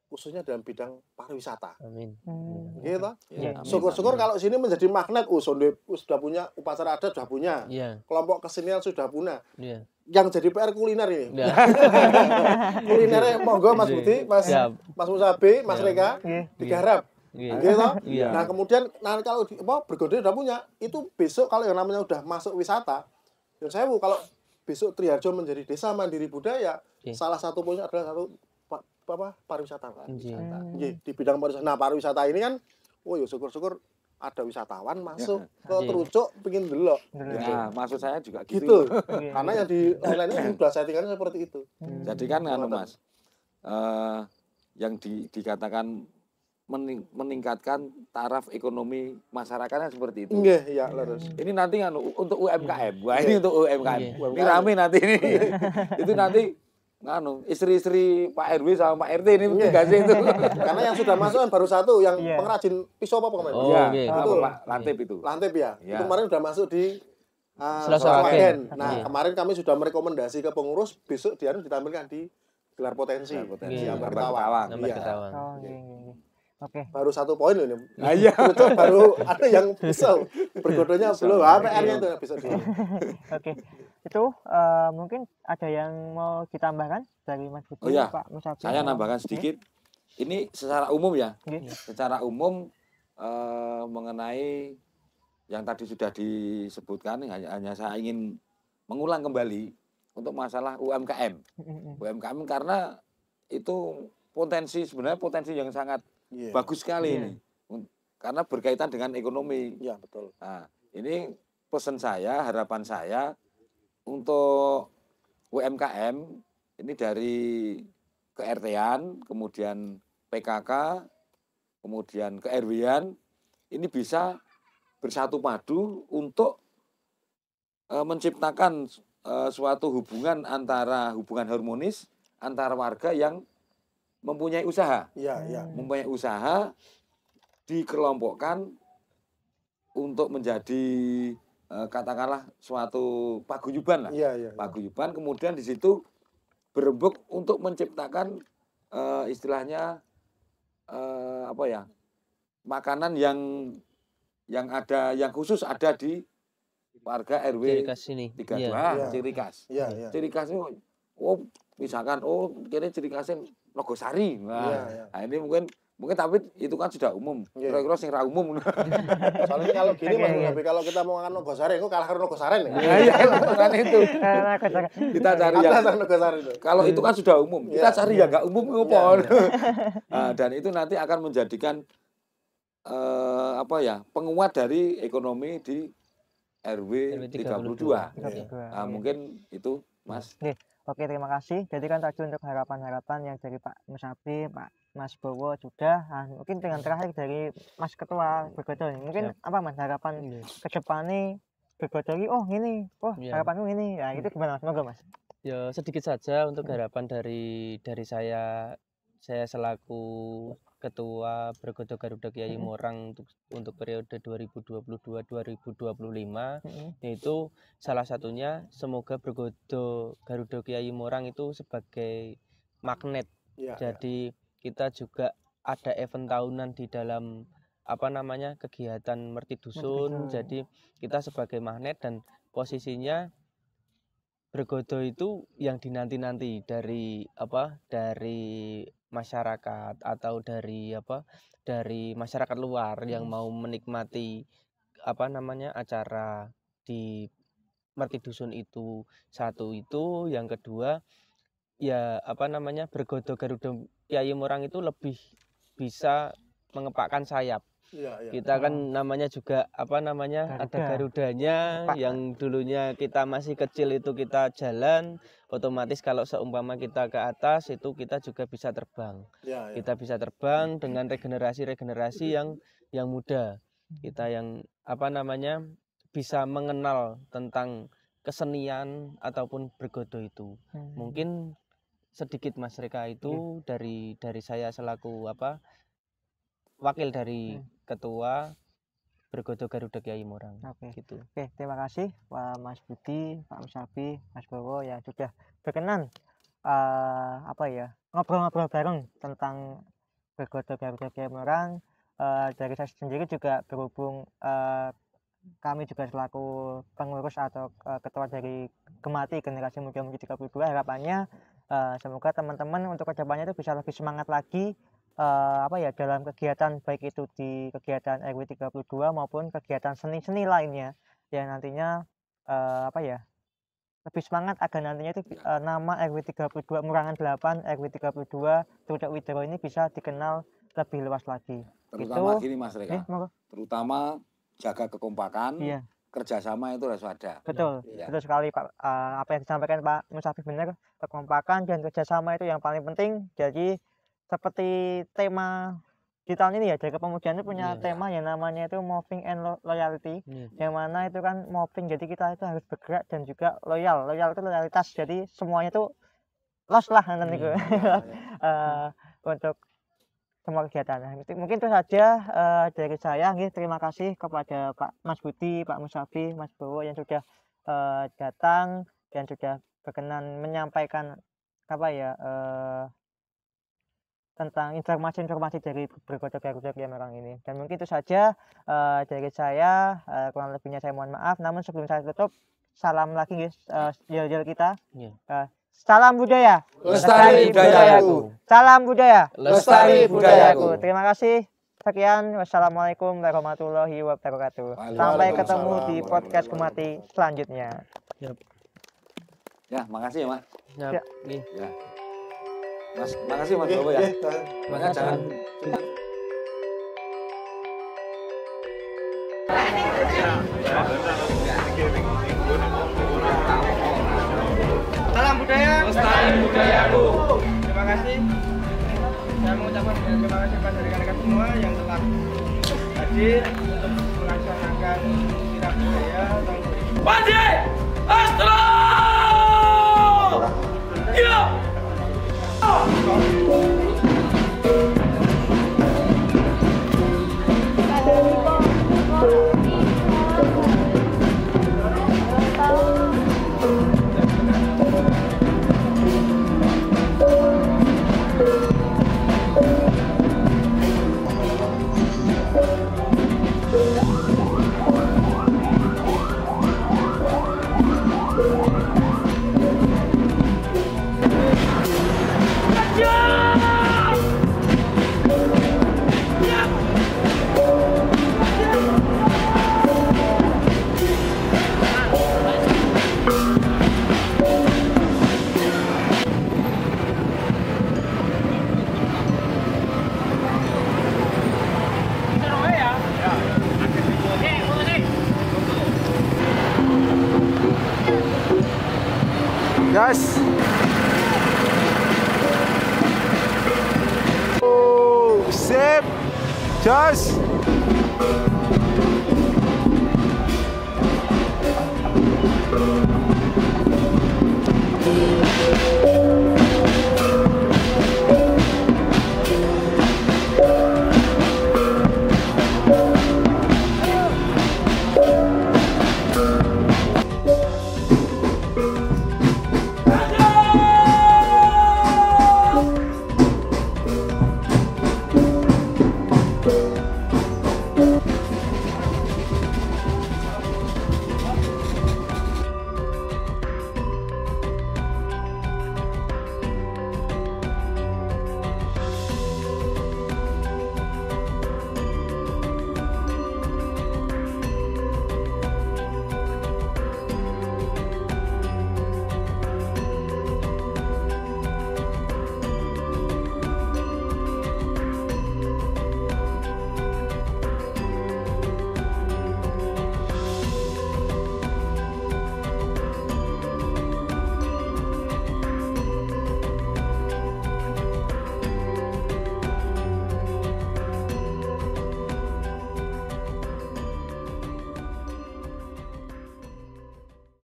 khususnya dalam bidang pariwisata. Amin. Hmm. Gitu. Ya, Syukur-syukur kalau sini menjadi magnet, oh, sudah punya upacara adat sudah punya, ya. kelompok kesenian sudah punya. Ya. Yang jadi PR kuliner ini. Ya. Kulinernya monggo Mas iya. Budi, Mas ya. Mas Musabe, Mas ya. Reka ya. digarap. Ya. Gitu. Ya. Iya. Nah, kemudian nah kalau di, apa bergode sudah punya, itu besok kalau yang namanya sudah masuk wisata, yang saya kalau besok Triharjo menjadi desa mandiri budaya, salah satu punya adalah satu apa pariwisata pariwisata kan, yeah. Hmm. di bidang pariwisata nah pariwisata ini kan oh ya syukur-syukur ada wisatawan masuk ya. ke Terucuk pingin dulu, Ya, gitu. Nah, maksud saya juga gitu. gitu. Iya. Karena yang di online itu sudah settingannya seperti itu. Hmm. Jadi kan anu Mas. Uh, yang di, dikatakan mening, meningkatkan taraf ekonomi masyarakatnya seperti itu. Nge, ya terus. Hmm. Ini nanti untuk UMKM. Iya. Wah, ini untuk UMKM. Iya. Ini rame nanti ini. itu nanti nganu istri-istri Pak RW sama Pak RT ini penting yeah. sih itu? Karena yang sudah masuk kan baru satu yang yeah. pengrajin pisau apa kemarin? Oh, iya, okay. Iya, iya. itu Pak Lantip itu. Lantip ya. Yeah. Itu kemarin sudah masuk di uh, eh, Selawaken. Iya. Nah, yeah. kemarin kami sudah merekomendasi ke pengurus besok dia harus ditampilkan di gelar potensi. Gelar potensi yeah. Ambar Ketawang. Oh, yeah. Oke. Okay. Baru satu poin loh ini. Nah, iya. Betul baru ada yang pisau. Bergodonya belum. Apa PR-nya itu bisa Oke. Oke. Itu uh, mungkin ada yang mau ditambahkan dari Mas Budi, oh, iya. Pak Musafir. Saya nambahkan sedikit. Okay. Ini secara umum ya. Okay. Iya. Secara umum uh, mengenai yang tadi sudah disebutkan hanya, hanya saya ingin mengulang kembali untuk masalah UMKM. UMKM karena itu potensi sebenarnya potensi yang sangat Yeah. Bagus sekali yeah. ini. Karena berkaitan dengan ekonomi. Ya, yeah, betul. Nah, ini pesan saya, harapan saya untuk UMKM ini dari krt kemudian PKK, kemudian ke rw ini bisa bersatu padu untuk e, menciptakan e, suatu hubungan antara hubungan harmonis antara warga yang mempunyai usaha. Ya, ya. Mempunyai usaha dikelompokkan untuk menjadi eh, katakanlah suatu paguyuban lah. Ya, ya, ya. Paguyuban kemudian di situ berembuk untuk menciptakan uh, istilahnya uh, apa ya? makanan yang yang ada yang khusus ada di warga RW tiga ini. 32 ya. Cirikas. Iya, ya, Cirikas itu oh, misalkan oh kini ciri khasnya Nogosari Nah, yeah, yeah. nah ini mungkin mungkin tapi itu kan sudah umum. Yeah. Kira-kira sing ra umum. Soalnya kalau gini Mas iya. tapi kalau kita mau makan Nogosari kok kalah Nogosari Logosari. Iya, iya, iya, kan itu. kita cari yang Kalau itu kan sudah umum. Iya. Kita cari yang enggak umum ngopo. Nah, dan itu nanti akan menjadikan eh, apa ya, penguat dari ekonomi di RW 32. 32. Nah, mungkin itu Mas. Oke, terima kasih. Jadi kan tadi untuk harapan-harapan yang dari Pak Musabri, Pak Mas Bowo sudah. Nah, mungkin dengan terakhir dari Mas Ketua Bergodo Mungkin Siap. apa Mas harapan iya. ke depan nih oh ini, oh yeah. Iya. harapanmu ini. Ya, itu hmm. gimana Mas? Mas. Ya, sedikit saja untuk hmm. harapan dari dari saya saya selaku ketua Bergodo Garuda Kiai mm -hmm. Morang untuk, untuk periode 2022-2025 mm -hmm. itu salah satunya semoga Bergodo Garuda Kiai Morang itu sebagai magnet. Yeah, ya. Jadi yeah. kita juga ada event tahunan di dalam apa namanya kegiatan merti dusun. Merti dusun. Jadi kita sebagai magnet dan posisinya Bergodo itu yang dinanti-nanti dari apa dari masyarakat atau dari apa dari masyarakat luar yang iya. mau menikmati apa namanya acara di merti dusun itu satu itu yang kedua ya apa namanya bergodo garuda Kiai Murang itu lebih bisa mengepakkan sayap Iya, iya. Kita kan oh. namanya juga apa namanya Garuda. ada garudanya Pak. yang dulunya kita masih kecil itu kita jalan, otomatis kalau seumpama kita ke atas itu kita juga bisa terbang. Ya, ya. Kita bisa terbang dengan regenerasi-regenerasi yang yang muda. Kita hmm. yang apa namanya bisa mengenal tentang kesenian ataupun bergodo itu. Hmm. Mungkin sedikit Mas Reka itu hmm. dari dari saya selaku apa wakil dari hmm ketua bergoto Garuda Kiai Morang. Oke. Okay. Gitu. Oke, okay, terima kasih Pak Mas Budi, Pak Musabi, Mas Bowo yang sudah berkenan uh, apa ya ngobrol-ngobrol bareng tentang bergoto Garuda Kiai Morang. Uh, dari saya sendiri juga berhubung uh, kami juga selaku pengurus atau uh, ketua dari Gemati Generasi Muda Muda 32 harapannya uh, semoga teman-teman untuk kedepannya itu bisa lebih semangat lagi uh, apa ya dalam kegiatan baik itu di kegiatan RW 32 maupun kegiatan seni-seni lainnya yang nantinya uh, apa ya lebih semangat agar nantinya itu uh, nama RW 32 Murangan 8 RW 32 Tudak Widodo ini bisa dikenal lebih luas lagi. Terutama gitu. ini Mas Reka. Eh, terutama jaga kekompakan, iya. kerjasama itu harus ada. Betul, ya. ya. betul sekali Pak. Uh, apa yang disampaikan Pak Musafir benar kekompakan dan kerjasama itu yang paling penting. Jadi seperti tema di tahun ini ya jaga pemujaan itu punya yeah. Iya. tema yang namanya itu moving and loyalty yeah. Iya. yang mana itu kan moving jadi kita itu harus bergerak dan juga loyal loyal itu loyalitas jadi semuanya itu los lah nanti yeah. gue yeah. uh, untuk semua kegiatan nah, mungkin itu saja uh, dari saya gitu. terima kasih kepada Pak Mas Budi Pak Musafi Mas Bowo yang sudah uh, datang dan sudah berkenan menyampaikan apa ya uh, tentang informasi-informasi dari berkocok kocok yang orang ini dan mungkin itu saja uh, dari saya uh, kurang lebihnya saya mohon maaf namun sebelum saya tutup salam lagi guys uh, eh, jel kita uh, salam budaya lestari budayaku salam budaya lestari budayaku terima kasih sekian wassalamualaikum warahmatullahi wabarakatuh sampai ketemu di podcast kemati selanjutnya ya makasih ya mas. ya. ya. Mas, makasih Mas Bowo ya. makasih iya, iya, iya, jangan Salam budaya. Lestari budayaku. Terima kasih. Saya mengucapkan terima kasih kepada rekan-rekan semua yang telah hadir untuk melaksanakan kirap budaya tahun 不搞了